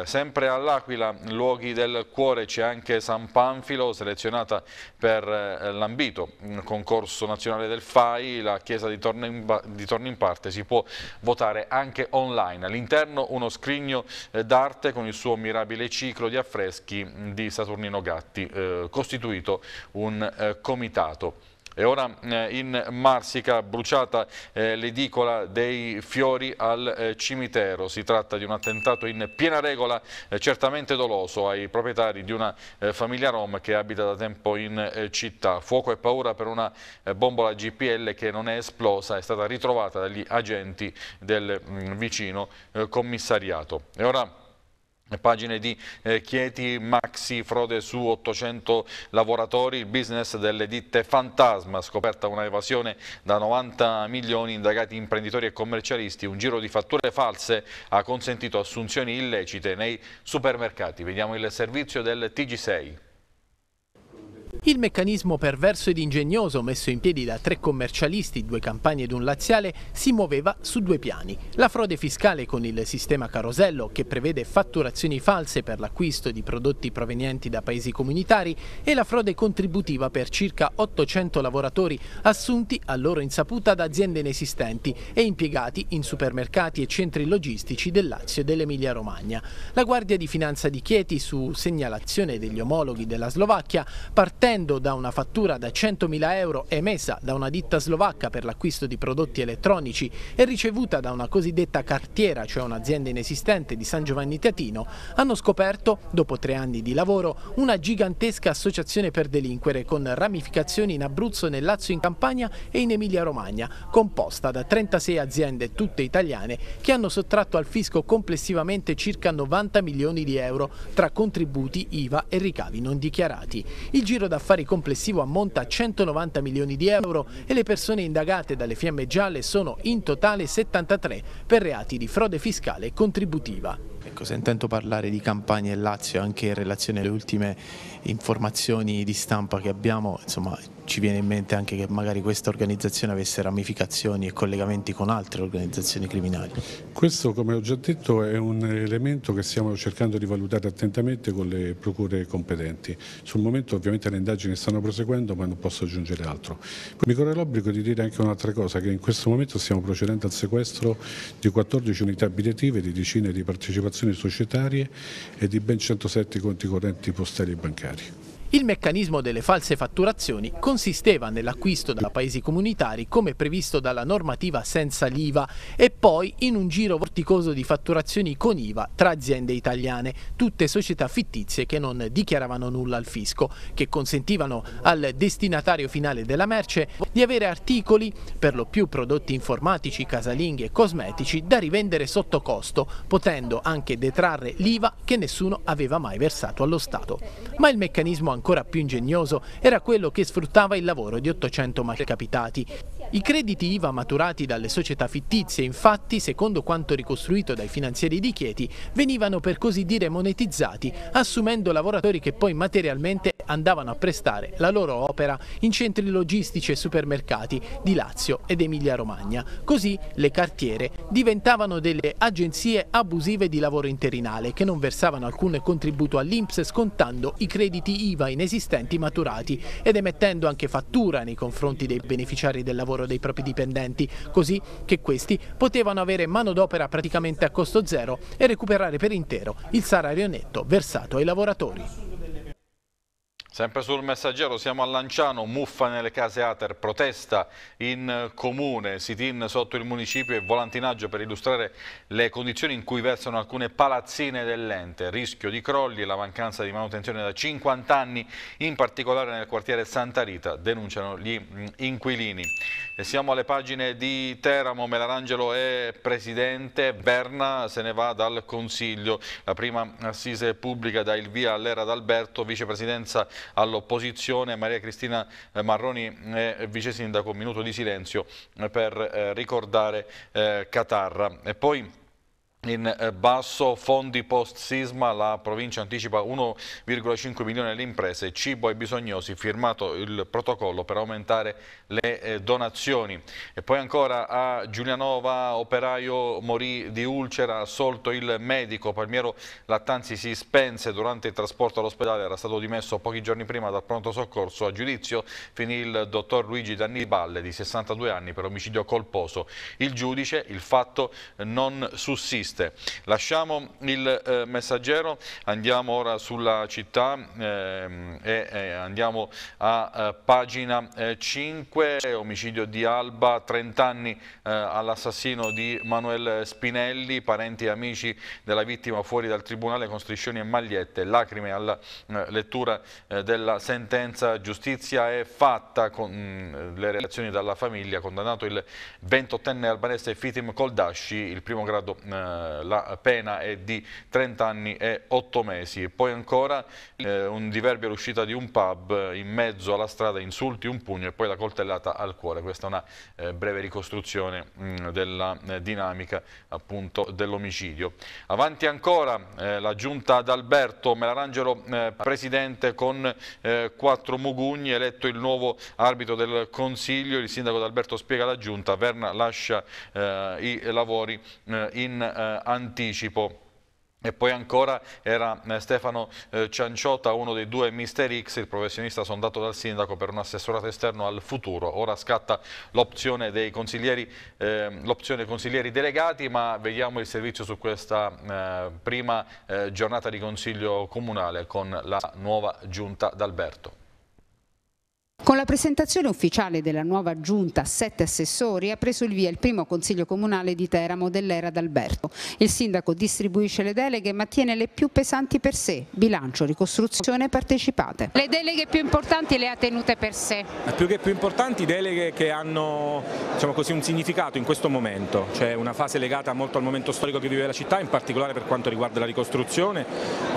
sempre all'Aquila, luoghi del cuore, c'è anche San Paolo Panfilo, selezionata per eh, l'ambito concorso nazionale del FAI, la chiesa di in Parte, si può votare anche online. All'interno uno scrigno eh, d'arte con il suo mirabile ciclo di affreschi mm, di Saturnino Gatti, eh, costituito un comitato. E ora eh, in Marsica bruciata eh, l'edicola dei fiori al eh, cimitero. Si tratta di un attentato in piena regola, certamente doloso, ai proprietari di una famiglia rom che abita da tempo in città. Fuoco e paura per una bombola GPL che non è esplosa, è stata ritrovata dagli agenti del mm, vicino commissariato. E ora pagine di eh, Chieti, maxi frode su 800 lavoratori, il business delle ditte fantasma, scoperta una evasione da 90 milioni, indagati imprenditori e commercialisti, un giro di fatture false ha consentito assunzioni illecite nei supermercati. Vediamo il servizio del TG6. Il meccanismo perverso ed ingegnoso messo in piedi da tre commercialisti, due campagne ed un laziale, si muoveva su due piani. La frode fiscale con il sistema carosello, che prevede fatturazioni false per l'acquisto di prodotti provenienti da paesi comunitari, e la frode contributiva per circa 800 lavoratori assunti a loro insaputa da aziende inesistenti e impiegati in supermercati e centri logistici del Lazio e dell'Emilia Romagna. La Guardia di Finanza di Chieti, su segnalazione degli omologhi della Slovacchia, parte partendo da una fattura da 100.000 euro emessa da una ditta slovacca per l'acquisto di prodotti elettronici e ricevuta da una cosiddetta cartiera, cioè un'azienda inesistente di San Giovanni Teatino, hanno scoperto, dopo tre anni di lavoro, una gigantesca associazione per delinquere con ramificazioni in Abruzzo, nel Lazio, in Campania e in Emilia-Romagna, composta da 36 aziende, tutte italiane, che hanno sottratto al fisco complessivamente circa 90 milioni di euro tra contributi, IVA e ricavi non dichiarati. Il giro d'affari complessivo ammonta a 190 milioni di euro e le persone indagate dalle fiamme gialle sono in totale 73 per reati di frode fiscale e contributiva. Ecco, sentendo parlare di Campania e Lazio anche in relazione alle ultime informazioni di stampa che abbiamo, insomma ci viene in mente anche che magari questa organizzazione avesse ramificazioni e collegamenti con altre organizzazioni criminali. Questo, come ho già detto, è un elemento che stiamo cercando di valutare attentamente con le procure competenti. Sul momento ovviamente le indagini stanno proseguendo, ma non posso aggiungere altro. Mi corre l'obbligo di dire anche un'altra cosa, che in questo momento stiamo procedendo al sequestro di 14 unità abitative, di decine di partecipazioni societarie e di ben 107 conti correnti postali e bancari. Il meccanismo delle false fatturazioni consisteva nell'acquisto da paesi comunitari come previsto dalla normativa senza l'IVA e poi in un giro vorticoso di fatturazioni con IVA tra aziende italiane, tutte società fittizie che non dichiaravano nulla al fisco, che consentivano al destinatario finale della merce di avere articoli, per lo più prodotti informatici, casalinghi e cosmetici, da rivendere sotto costo, potendo anche detrarre l'IVA che nessuno aveva mai versato allo Stato. Ma il meccanismo ancora più ingegnoso era quello che sfruttava il lavoro di 800 malcapitati. I crediti IVA maturati dalle società fittizie, infatti, secondo quanto ricostruito dai finanzieri di Chieti, venivano per così dire monetizzati, assumendo lavoratori che poi materialmente andavano a prestare la loro opera in centri logistici e supermercati di Lazio ed Emilia-Romagna. Così le cartiere diventavano delle agenzie abusive di lavoro interinale che non versavano alcun contributo all'Inps scontando i crediti IVA inesistenti maturati ed emettendo anche fattura nei confronti dei beneficiari del lavoro lavoro dei propri dipendenti, così che questi potevano avere manodopera praticamente a costo zero e recuperare per intero il salario netto versato ai lavoratori. Sempre sul messaggero siamo a Lanciano, muffa nelle case Ater, protesta in comune, sit-in sotto il municipio e volantinaggio per illustrare le condizioni in cui versano alcune palazzine dell'ente, rischio di crolli e la mancanza di manutenzione da 50 anni, in particolare nel quartiere Santa Rita, denunciano gli inquilini. E siamo alle pagine di Teramo, Melarangelo è presidente, Berna se ne va dal Consiglio, la prima assise pubblica dà il via all'era d'Alberto, vicepresidenza all'opposizione. Maria Cristina eh, Marroni è vice sindaco, un minuto di silenzio eh, per eh, ricordare Catarra. E poi in eh, basso fondi post sisma la provincia anticipa 1,5 milioni alle imprese cibo ai bisognosi firmato il protocollo per aumentare le eh, donazioni e poi ancora a Giulianova operaio morì di ulcera assolto il medico Palmiero Lattanzi si spense durante il trasporto all'ospedale era stato dimesso pochi giorni prima dal pronto soccorso a giudizio finì il dottor Luigi Danniballe di 62 anni per omicidio colposo il giudice il fatto non sussiste triste. Lasciamo il eh, messaggero, andiamo ora sulla città ehm, e eh, andiamo a eh, pagina 5, eh, omicidio di Alba, 30 anni eh, all'assassino di Manuel Spinelli, parenti e amici della vittima fuori dal tribunale con striscioni e magliette, lacrime alla lettura della sentenza giustizia è fatta con mh, mm, le relazioni dalla famiglia, condannato il 28enne albanese Fitim Koldashi, il primo grado eh, la pena è di 30 anni e 8 mesi. E poi ancora eh, un diverbio all'uscita di un pub, in mezzo alla strada insulti, un pugno e poi la coltellata al cuore. Questa è una eh, breve ricostruzione mh, mm, della eh, dinamica dell'omicidio. Avanti ancora eh, la giunta d'Alberto Melarangelo, eh, presidente con eh, quattro mugugni, eletto il nuovo arbitro del Consiglio. Il sindaco d'Alberto spiega la giunta, Verna lascia i lavori in eh, anticipo. E poi ancora era eh, Stefano eh, Cianciotta, uno dei due Mister X, il professionista sondato dal sindaco per un assessorato esterno al futuro. Ora scatta l'opzione dei consiglieri, eh, l'opzione consiglieri delegati, ma vediamo il servizio su questa eh, prima eh, giornata di consiglio comunale con la nuova giunta d'Alberto. Con la presentazione ufficiale della nuova giunta a sette assessori ha preso il via il primo consiglio comunale di Teramo dell'era d'Alberto. Il sindaco distribuisce le deleghe ma tiene le più pesanti per sé, bilancio, ricostruzione partecipate. Le deleghe più importanti le ha tenute per sé? Più che più importanti deleghe che hanno diciamo così, un significato in questo momento, cioè una fase legata molto al momento storico che vive la città, in particolare per quanto riguarda la ricostruzione,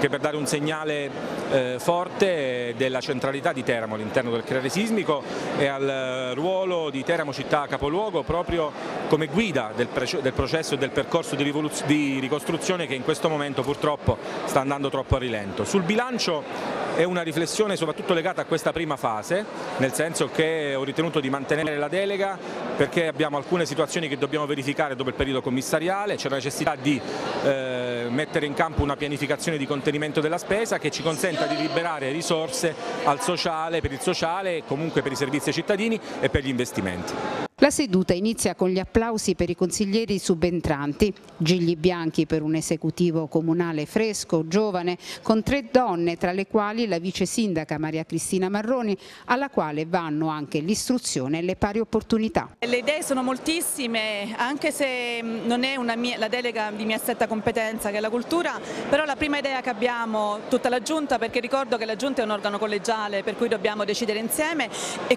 che per dare un segnale eh, forte eh, della centralità di Teramo all'interno del creare sismico e al ruolo di Teramo città capoluogo proprio come guida del, processo e del percorso di, di ricostruzione che in questo momento purtroppo sta andando troppo a rilento. Sul bilancio è una riflessione soprattutto legata a questa prima fase, nel senso che ho ritenuto di mantenere la delega perché abbiamo alcune situazioni che dobbiamo verificare dopo il periodo commissariale, c'è la necessità di eh, mettere in campo una pianificazione di contenimento della spesa che ci consenta di liberare risorse al sociale, per il sociale comunque per i servizi ai cittadini e per gli investimenti. La seduta inizia con gli applausi per i consiglieri subentranti, Gigli Bianchi per un esecutivo comunale fresco, giovane, con tre donne tra le quali la vice sindaca Maria Cristina Marroni, alla quale vanno anche l'istruzione e le pari opportunità. Le idee sono moltissime, anche se mm, non è mia, la delega di mia stretta competenza che è la cultura, però la prima idea che abbiamo tutta la giunta, perché ricordo che la giunta è un organo collegiale per cui dobbiamo decidere insieme, è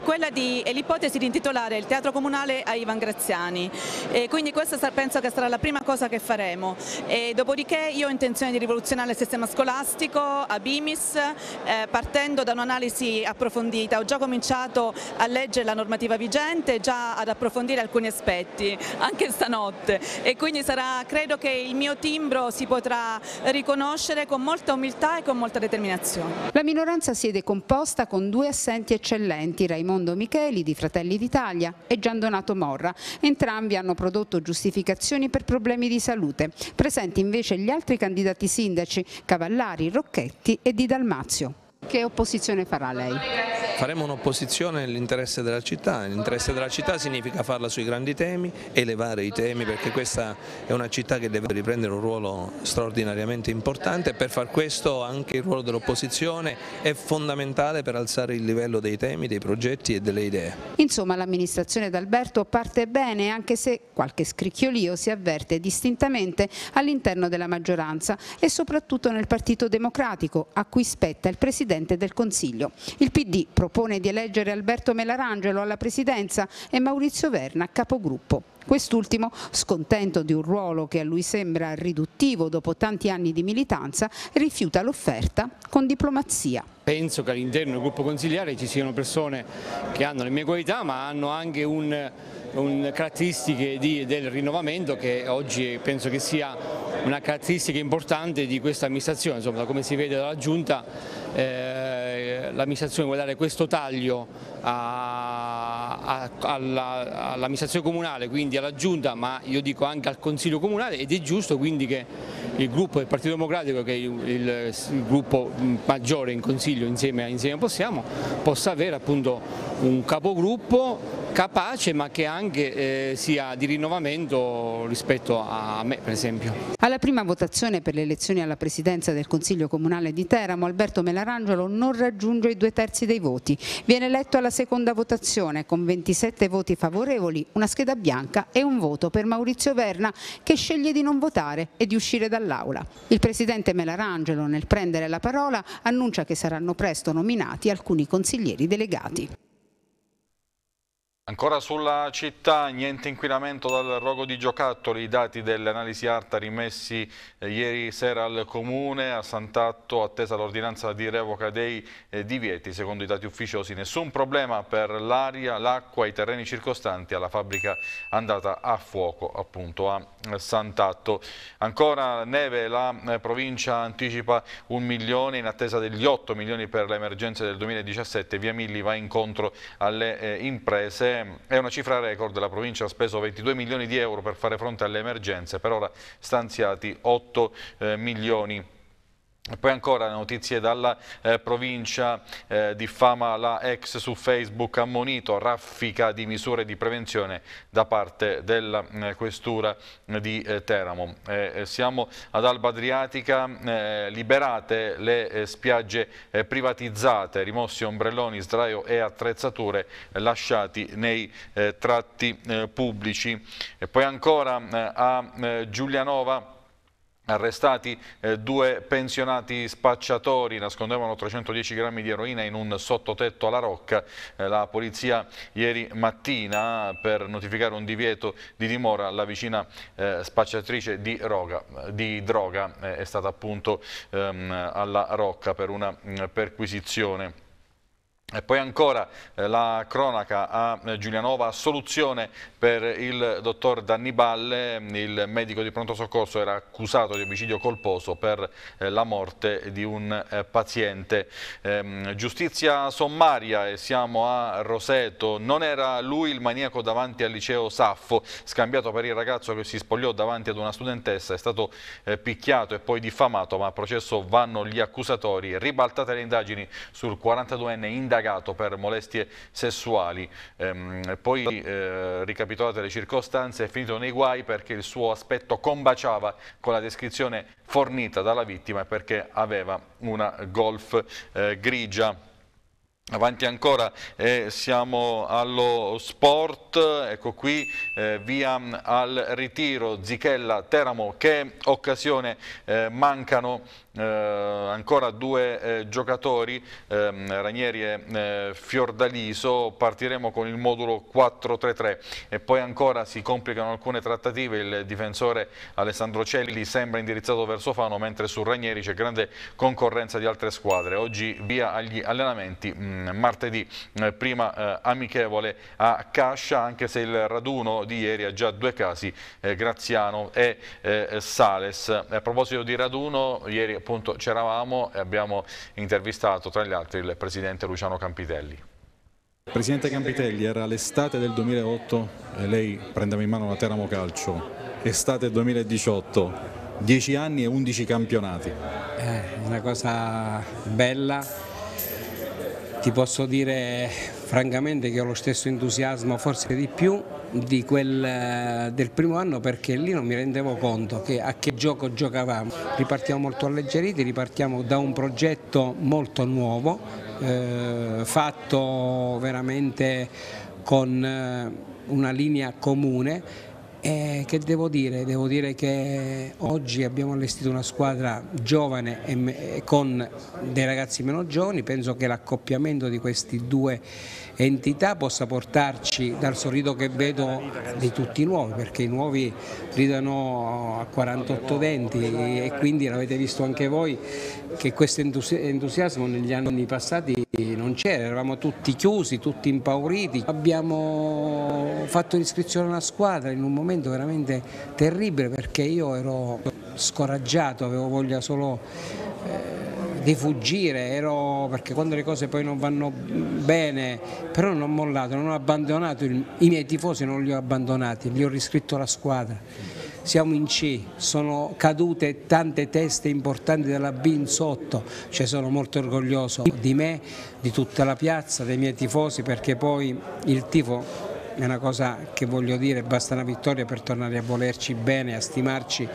l'ipotesi di intitolare il teatro comunale personale a Ivan Graziani. E quindi questa penso che sarà la prima cosa che faremo. E dopodiché io ho intenzione di rivoluzionare il sistema scolastico a Bimis eh, partendo da un'analisi approfondita. Ho già cominciato a leggere la normativa vigente, già ad approfondire alcuni aspetti, anche stanotte. E quindi sarà, credo che il mio timbro si potrà riconoscere con molta umiltà e con molta determinazione. La minoranza siede composta con due assenti eccellenti, Raimondo Micheli di Fratelli d'Italia e Gian Donato Morra. Entrambi hanno prodotto giustificazioni per problemi di salute. Presenti invece gli altri candidati sindaci Cavallari, Rocchetti e Di Dalmazio. Che opposizione farà lei? Faremo un'opposizione nell'interesse della città, l'interesse della città significa farla sui grandi temi, elevare i temi perché questa è una città che deve riprendere un ruolo straordinariamente importante e per far questo anche il ruolo dell'opposizione è fondamentale per alzare il livello dei temi, dei progetti e delle idee. Insomma l'amministrazione d'Alberto parte bene anche se qualche scricchiolio si avverte distintamente all'interno della maggioranza e soprattutto nel Partito Democratico a cui spetta il Presidente del Consiglio. Il PD propone di eleggere Alberto Melarangelo alla presidenza e Maurizio Verna capogruppo. Quest'ultimo, scontento di un ruolo che a lui sembra riduttivo dopo tanti anni di militanza, rifiuta l'offerta con diplomazia. Penso che all'interno del gruppo consigliare ci siano persone che hanno le mie qualità ma hanno anche un, un caratteristiche di, del rinnovamento che oggi penso che sia una caratteristica importante di questa amministrazione, insomma, come si vede dalla Giunta eh, l'amministrazione vuole dare questo taglio all'amministrazione comunale, quindi alla giunta, ma io dico anche al consiglio comunale ed è giusto quindi che il gruppo del Partito Democratico, che è il, il, il gruppo maggiore in Consiglio insieme a Insieme Possiamo, possa avere appunto un capogruppo capace ma che anche eh, sia di rinnovamento rispetto a me per esempio. Alla prima votazione per le elezioni alla presidenza del Consiglio Comunale di Teramo Alberto Melarangelo non raggiunge i due terzi dei voti. Viene eletto alla seconda votazione con 27 voti favorevoli, una scheda bianca e un voto per Maurizio Verna che sceglie di non votare e di uscire dalla dall'Aula. Il Presidente Melarangelo nel prendere la parola annuncia che saranno presto nominati alcuni consiglieri delegati. Ancora sulla città, niente inquinamento dal rogo di giocattoli, i dati dell'analisi ARTA rimessi eh, ieri sera al Comune, a Sant'Atto attesa l'ordinanza di revoca dei eh, divieti, secondo i dati ufficiosi nessun problema per l'aria, l'acqua i terreni circostanti alla fabbrica andata a fuoco appunto a eh, Sant'Atto. Ancora neve, la provincia anticipa un milione in attesa degli 8 milioni per le emergenze del 2017, Via Milli va incontro alle imprese è una cifra record, la provincia ha speso 22 milioni di euro per fare fronte alle emergenze, per ora stanziati 8 eh, milioni poi ancora notizie dalla eh, provincia eh, diffama la ex su Facebook ha ammonito raffica di misure di prevenzione da parte della eh, questura di eh, Teramo. Eh, eh, siamo ad Alba Adriatica, liberate le spiagge privatizzate, rimossi ombrelloni, sdraio e attrezzature lasciati nei tratti pubblici. E poi ancora a Giulianova Arrestati eh, due pensionati spacciatori, nascondevano 310 grammi di eroina in un sottotetto alla Rocca. Eh, la polizia ieri mattina per notificare un divieto di dimora alla vicina eh, spacciatrice di, roga, di droga eh, è stata appunto ehm, alla Rocca per una mh, mm, perquisizione. E poi ancora eh, la cronaca a eh, Giulianova, soluzione per il dottor Danni Balle, il medico di pronto soccorso era accusato di omicidio colposo per eh, la morte di un paziente. Ehm, giustizia sommaria e siamo a Roseto, non era lui il maniaco davanti al liceo Saffo, scambiato per il ragazzo che si spogliò davanti ad una studentessa, è stato picchiato e poi diffamato, ma a processo vanno gli accusatori, ribaltate le indagini sul 42enne indagato indagato per molestie sessuali. Ehm, poi, eh, ricapitolate le circostanze, è finito nei guai perché il suo aspetto combaciava con la descrizione fornita dalla vittima perché aveva una golf eh, grigia. Avanti ancora, eh, siamo allo sport, ecco qui eh, via al ritiro Zichella Teramo, che occasione eh, mancano eh, ancora due eh, giocatori, ehm, Ranieri e eh, Fiordaliso, partiremo con il modulo 4-3-3 e poi ancora si complicano alcune trattative, il difensore Alessandro Celli sembra indirizzato verso Fano, mentre su Ranieri c'è grande concorrenza di altre squadre, oggi via agli allenamenti, mh, mm, martedì mh, eh, prima eh, amichevole a Cascia, anche se il raduno di ieri ha già due casi, Graziano e Sales. A proposito di raduno, ieri appunto c'eravamo e abbiamo intervistato tra gli altri il presidente Luciano Campitelli. Presidente Campitelli, era l'estate del 2008 e lei prendeva in mano la Teramo Calcio, estate 2018, 10 anni e 11 campionati. È eh, una cosa bella, ti posso dire francamente che ho lo stesso entusiasmo, forse di più, quel, eh, del primo anno perché lì non mi rendevo conto che a che gioco giocavamo. Ripartiamo molto alleggeriti, ripartiamo da un progetto molto nuovo, eh, fatto veramente con eh, una linea comune e eh, che devo dire? Devo dire che oggi abbiamo allestito una squadra giovane e eh, con dei ragazzi meno giovani, penso che l'accoppiamento di queste due entità possa portarci dal sorriso che vedo di tutti i nuovi, perché i nuovi ridano a 48 20 e quindi l'avete visto anche voi, che questo entusiasmo negli anni passati non c'era, eravamo tutti chiusi, tutti impauriti. Abbiamo fatto l'iscrizione alla squadra in un momento veramente terribile perché io ero scoraggiato, avevo voglia solo eh, di fuggire, ero, perché quando le cose poi non vanno bene, però non ho mollato, non ho abbandonato, il, i miei tifosi non li ho abbandonati, li ho riscritto la squadra siamo in C, sono cadute tante teste importanti della B in sotto, cioè sono molto orgoglioso di me, di tutta la piazza, dei miei tifosi perché poi il tifo è una cosa che voglio dire, basta una vittoria per tornare a volerci bene, a stimarci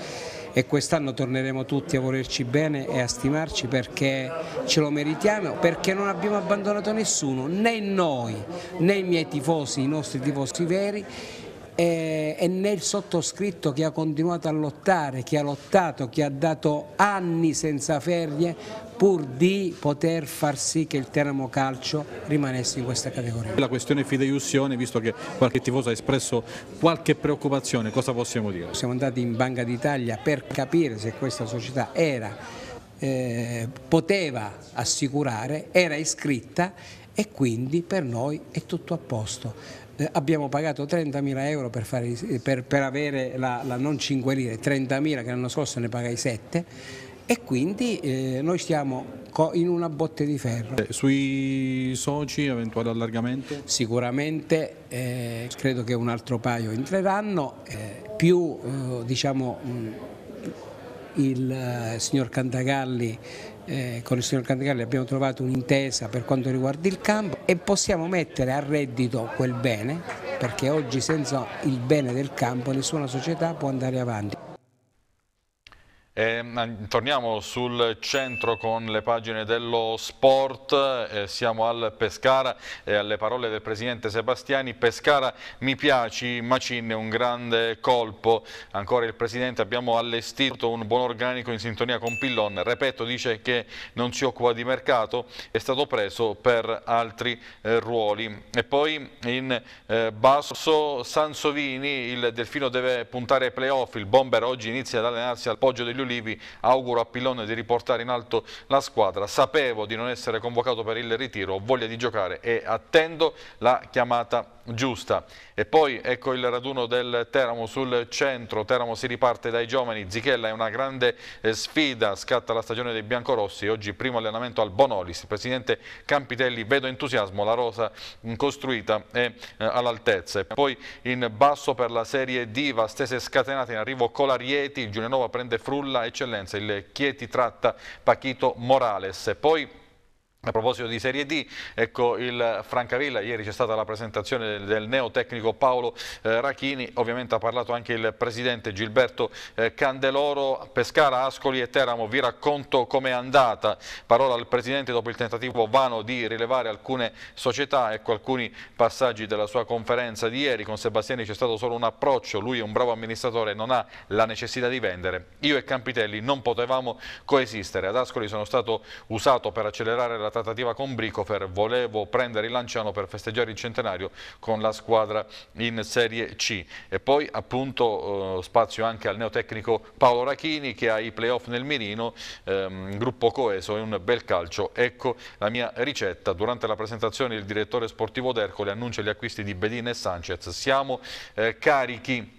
e quest'anno torneremo tutti a volerci bene e a stimarci perché ce lo meritiamo, perché non abbiamo abbandonato nessuno, né noi, né i miei tifosi, i nostri tifosi veri eh, e nel sottoscritto che ha continuato a lottare, che ha lottato, che ha dato anni senza ferie pur di poter far sì che il Teramo Calcio rimanesse in questa categoria. La questione fideiussione, visto che qualche tifoso ha espresso qualche preoccupazione, cosa possiamo dire? Siamo andati in Banca d'Italia per capire se questa società era, eh, poteva assicurare, era iscritta e quindi per noi è tutto a posto eh, abbiamo pagato 30.000 euro per, fare, eh, per, per avere la, la, non 5 lire, 30.000 che l'anno scorso ne pagai 7 e quindi eh, noi stiamo in una botte di ferro. Eh, sui soci eventuale allargamento? Sicuramente eh, credo che un altro paio entreranno, eh, più eh, diciamo, mm, il signor Cantagalli eh, con il signor Candicarli abbiamo trovato un'intesa per quanto riguarda il campo e possiamo mettere a reddito quel bene perché oggi senza il bene del campo nessuna società può andare avanti. E ehm, torniamo sul centro con le pagine dello sport, eh, siamo al Pescara e alle parole del presidente Sebastiani, Pescara mi piaci, Macin è un grande colpo, ancora il presidente abbiamo allestito un buon organico in sintonia con Pillon, Repetto dice che non si occupa di mercato, è stato preso per altri eh, ruoli e poi in eh, basso Sansovini, il Delfino deve puntare ai playoff, il bomber oggi inizia ad allenarsi al Poggio degli Ulivi Livi, auguro a Pillone di riportare in alto la squadra, sapevo di non essere convocato per il ritiro, ho voglia di giocare e attendo la chiamata giusta. E poi ecco il raduno del Teramo sul centro, Teramo si riparte dai giovani, Zichella è una grande eh, sfida, scatta la stagione dei biancorossi, oggi primo allenamento al Bonolis, presidente Campitelli, vedo entusiasmo, la rosa mm, costruita è eh, all'altezza. Poi in basso per la Serie Diva, stese scatenate in arrivo Colarieti, il Giulianova prende Frulla, Eccellenza, il Chieti tratta Pachito Morales. Poi a proposito di Serie D, ecco il Francavilla, ieri c'è stata la presentazione del neotecnico Paolo eh, Rachini, ovviamente ha parlato anche il presidente Gilberto eh, Candeloro, Pescara, Ascoli e Teramo, vi racconto com'è andata, parola al presidente dopo il tentativo vano di rilevare alcune società, ecco alcuni passaggi della sua conferenza di ieri, con Sebastiani c'è stato solo un approccio, lui è un bravo amministratore, non ha la necessità di vendere, io e Campitelli non potevamo coesistere, ad Ascoli sono stato usato per accelerare la la trattativa con Bricofer, volevo prendere il Lanciano per festeggiare il centenario con la squadra in Serie C. E poi appunto eh, spazio anche al neotecnico Paolo Rachini che ha i playoff nel mirino, ehm, gruppo coeso e un bel calcio. Ecco la mia ricetta. Durante la presentazione il direttore sportivo d'Ercole annuncia gli acquisti di Bedin e Sanchez. Siamo eh, carichi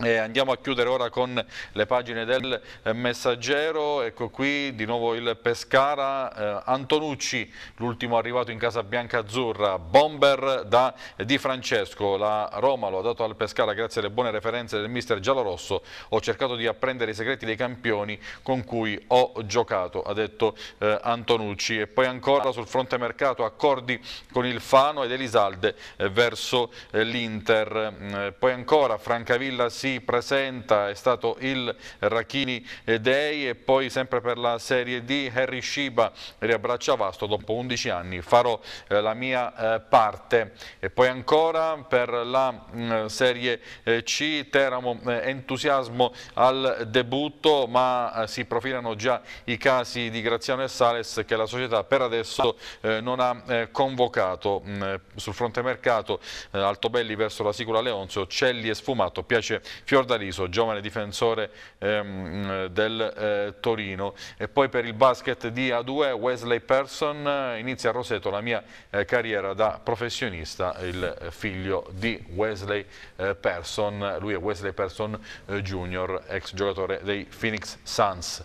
e andiamo a chiudere ora con le pagine del eh, messaggero, ecco qui di nuovo il Pescara, eh, Antonucci l'ultimo arrivato in casa bianca azzurra, bomber da Di Francesco, la Roma lo ha dato al Pescara grazie alle buone referenze del mister giallorosso, ho cercato di apprendere i segreti dei campioni con cui ho giocato, ha detto eh, Antonucci e poi ancora sul fronte mercato accordi con il Fano ed Elisalde eh, verso eh, l'Inter, mm, eh, poi ancora Francavilla si si presenta è stato il Rachini eh, Day e poi sempre per la Serie D Harry Shiba riabbraccia Vasto dopo 11 anni, farò eh, la mia eh, parte e poi ancora per la mm, Serie C Teramo entusiasmo al debutto ma si profilano già i casi di Graziano e Sales che la società per adesso non ha convocato mm, sul fronte mercato Altobelli verso la Sicula Leonzio, Celli è Sfumato, Piace Fiordaliso, giovane difensore ehm, del eh, Torino. E poi per il basket di A2 Wesley Person eh, inizia a Roseto la mia eh, carriera da professionista, il figlio di Wesley eh, Person, lui è Wesley Person eh, Junior, ex giocatore dei Phoenix Suns.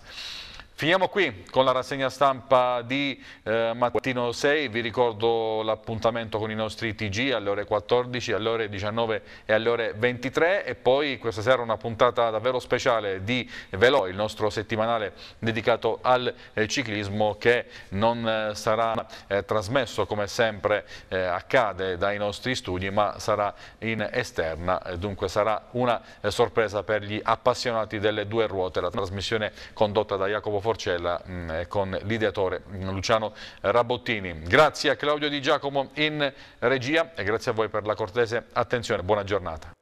Finiamo qui con la rassegna stampa di eh, mattino 6, vi ricordo l'appuntamento con i nostri TG alle ore 14, alle ore 19 e alle ore 23 e poi questa sera una puntata davvero speciale di Velo, il nostro settimanale dedicato al eh, ciclismo che non eh, sarà eh, trasmesso come sempre eh, accade dai nostri studi ma sarà in esterna, eh, dunque sarà una sorpresa per gli appassionati delle due ruote, la trasmissione condotta da Jacopo Forcella mh, mm, eh, con l'ideatore Luciano Rabottini. Grazie a Claudio Di Giacomo in regia e grazie a voi per la cortese attenzione. Buona giornata.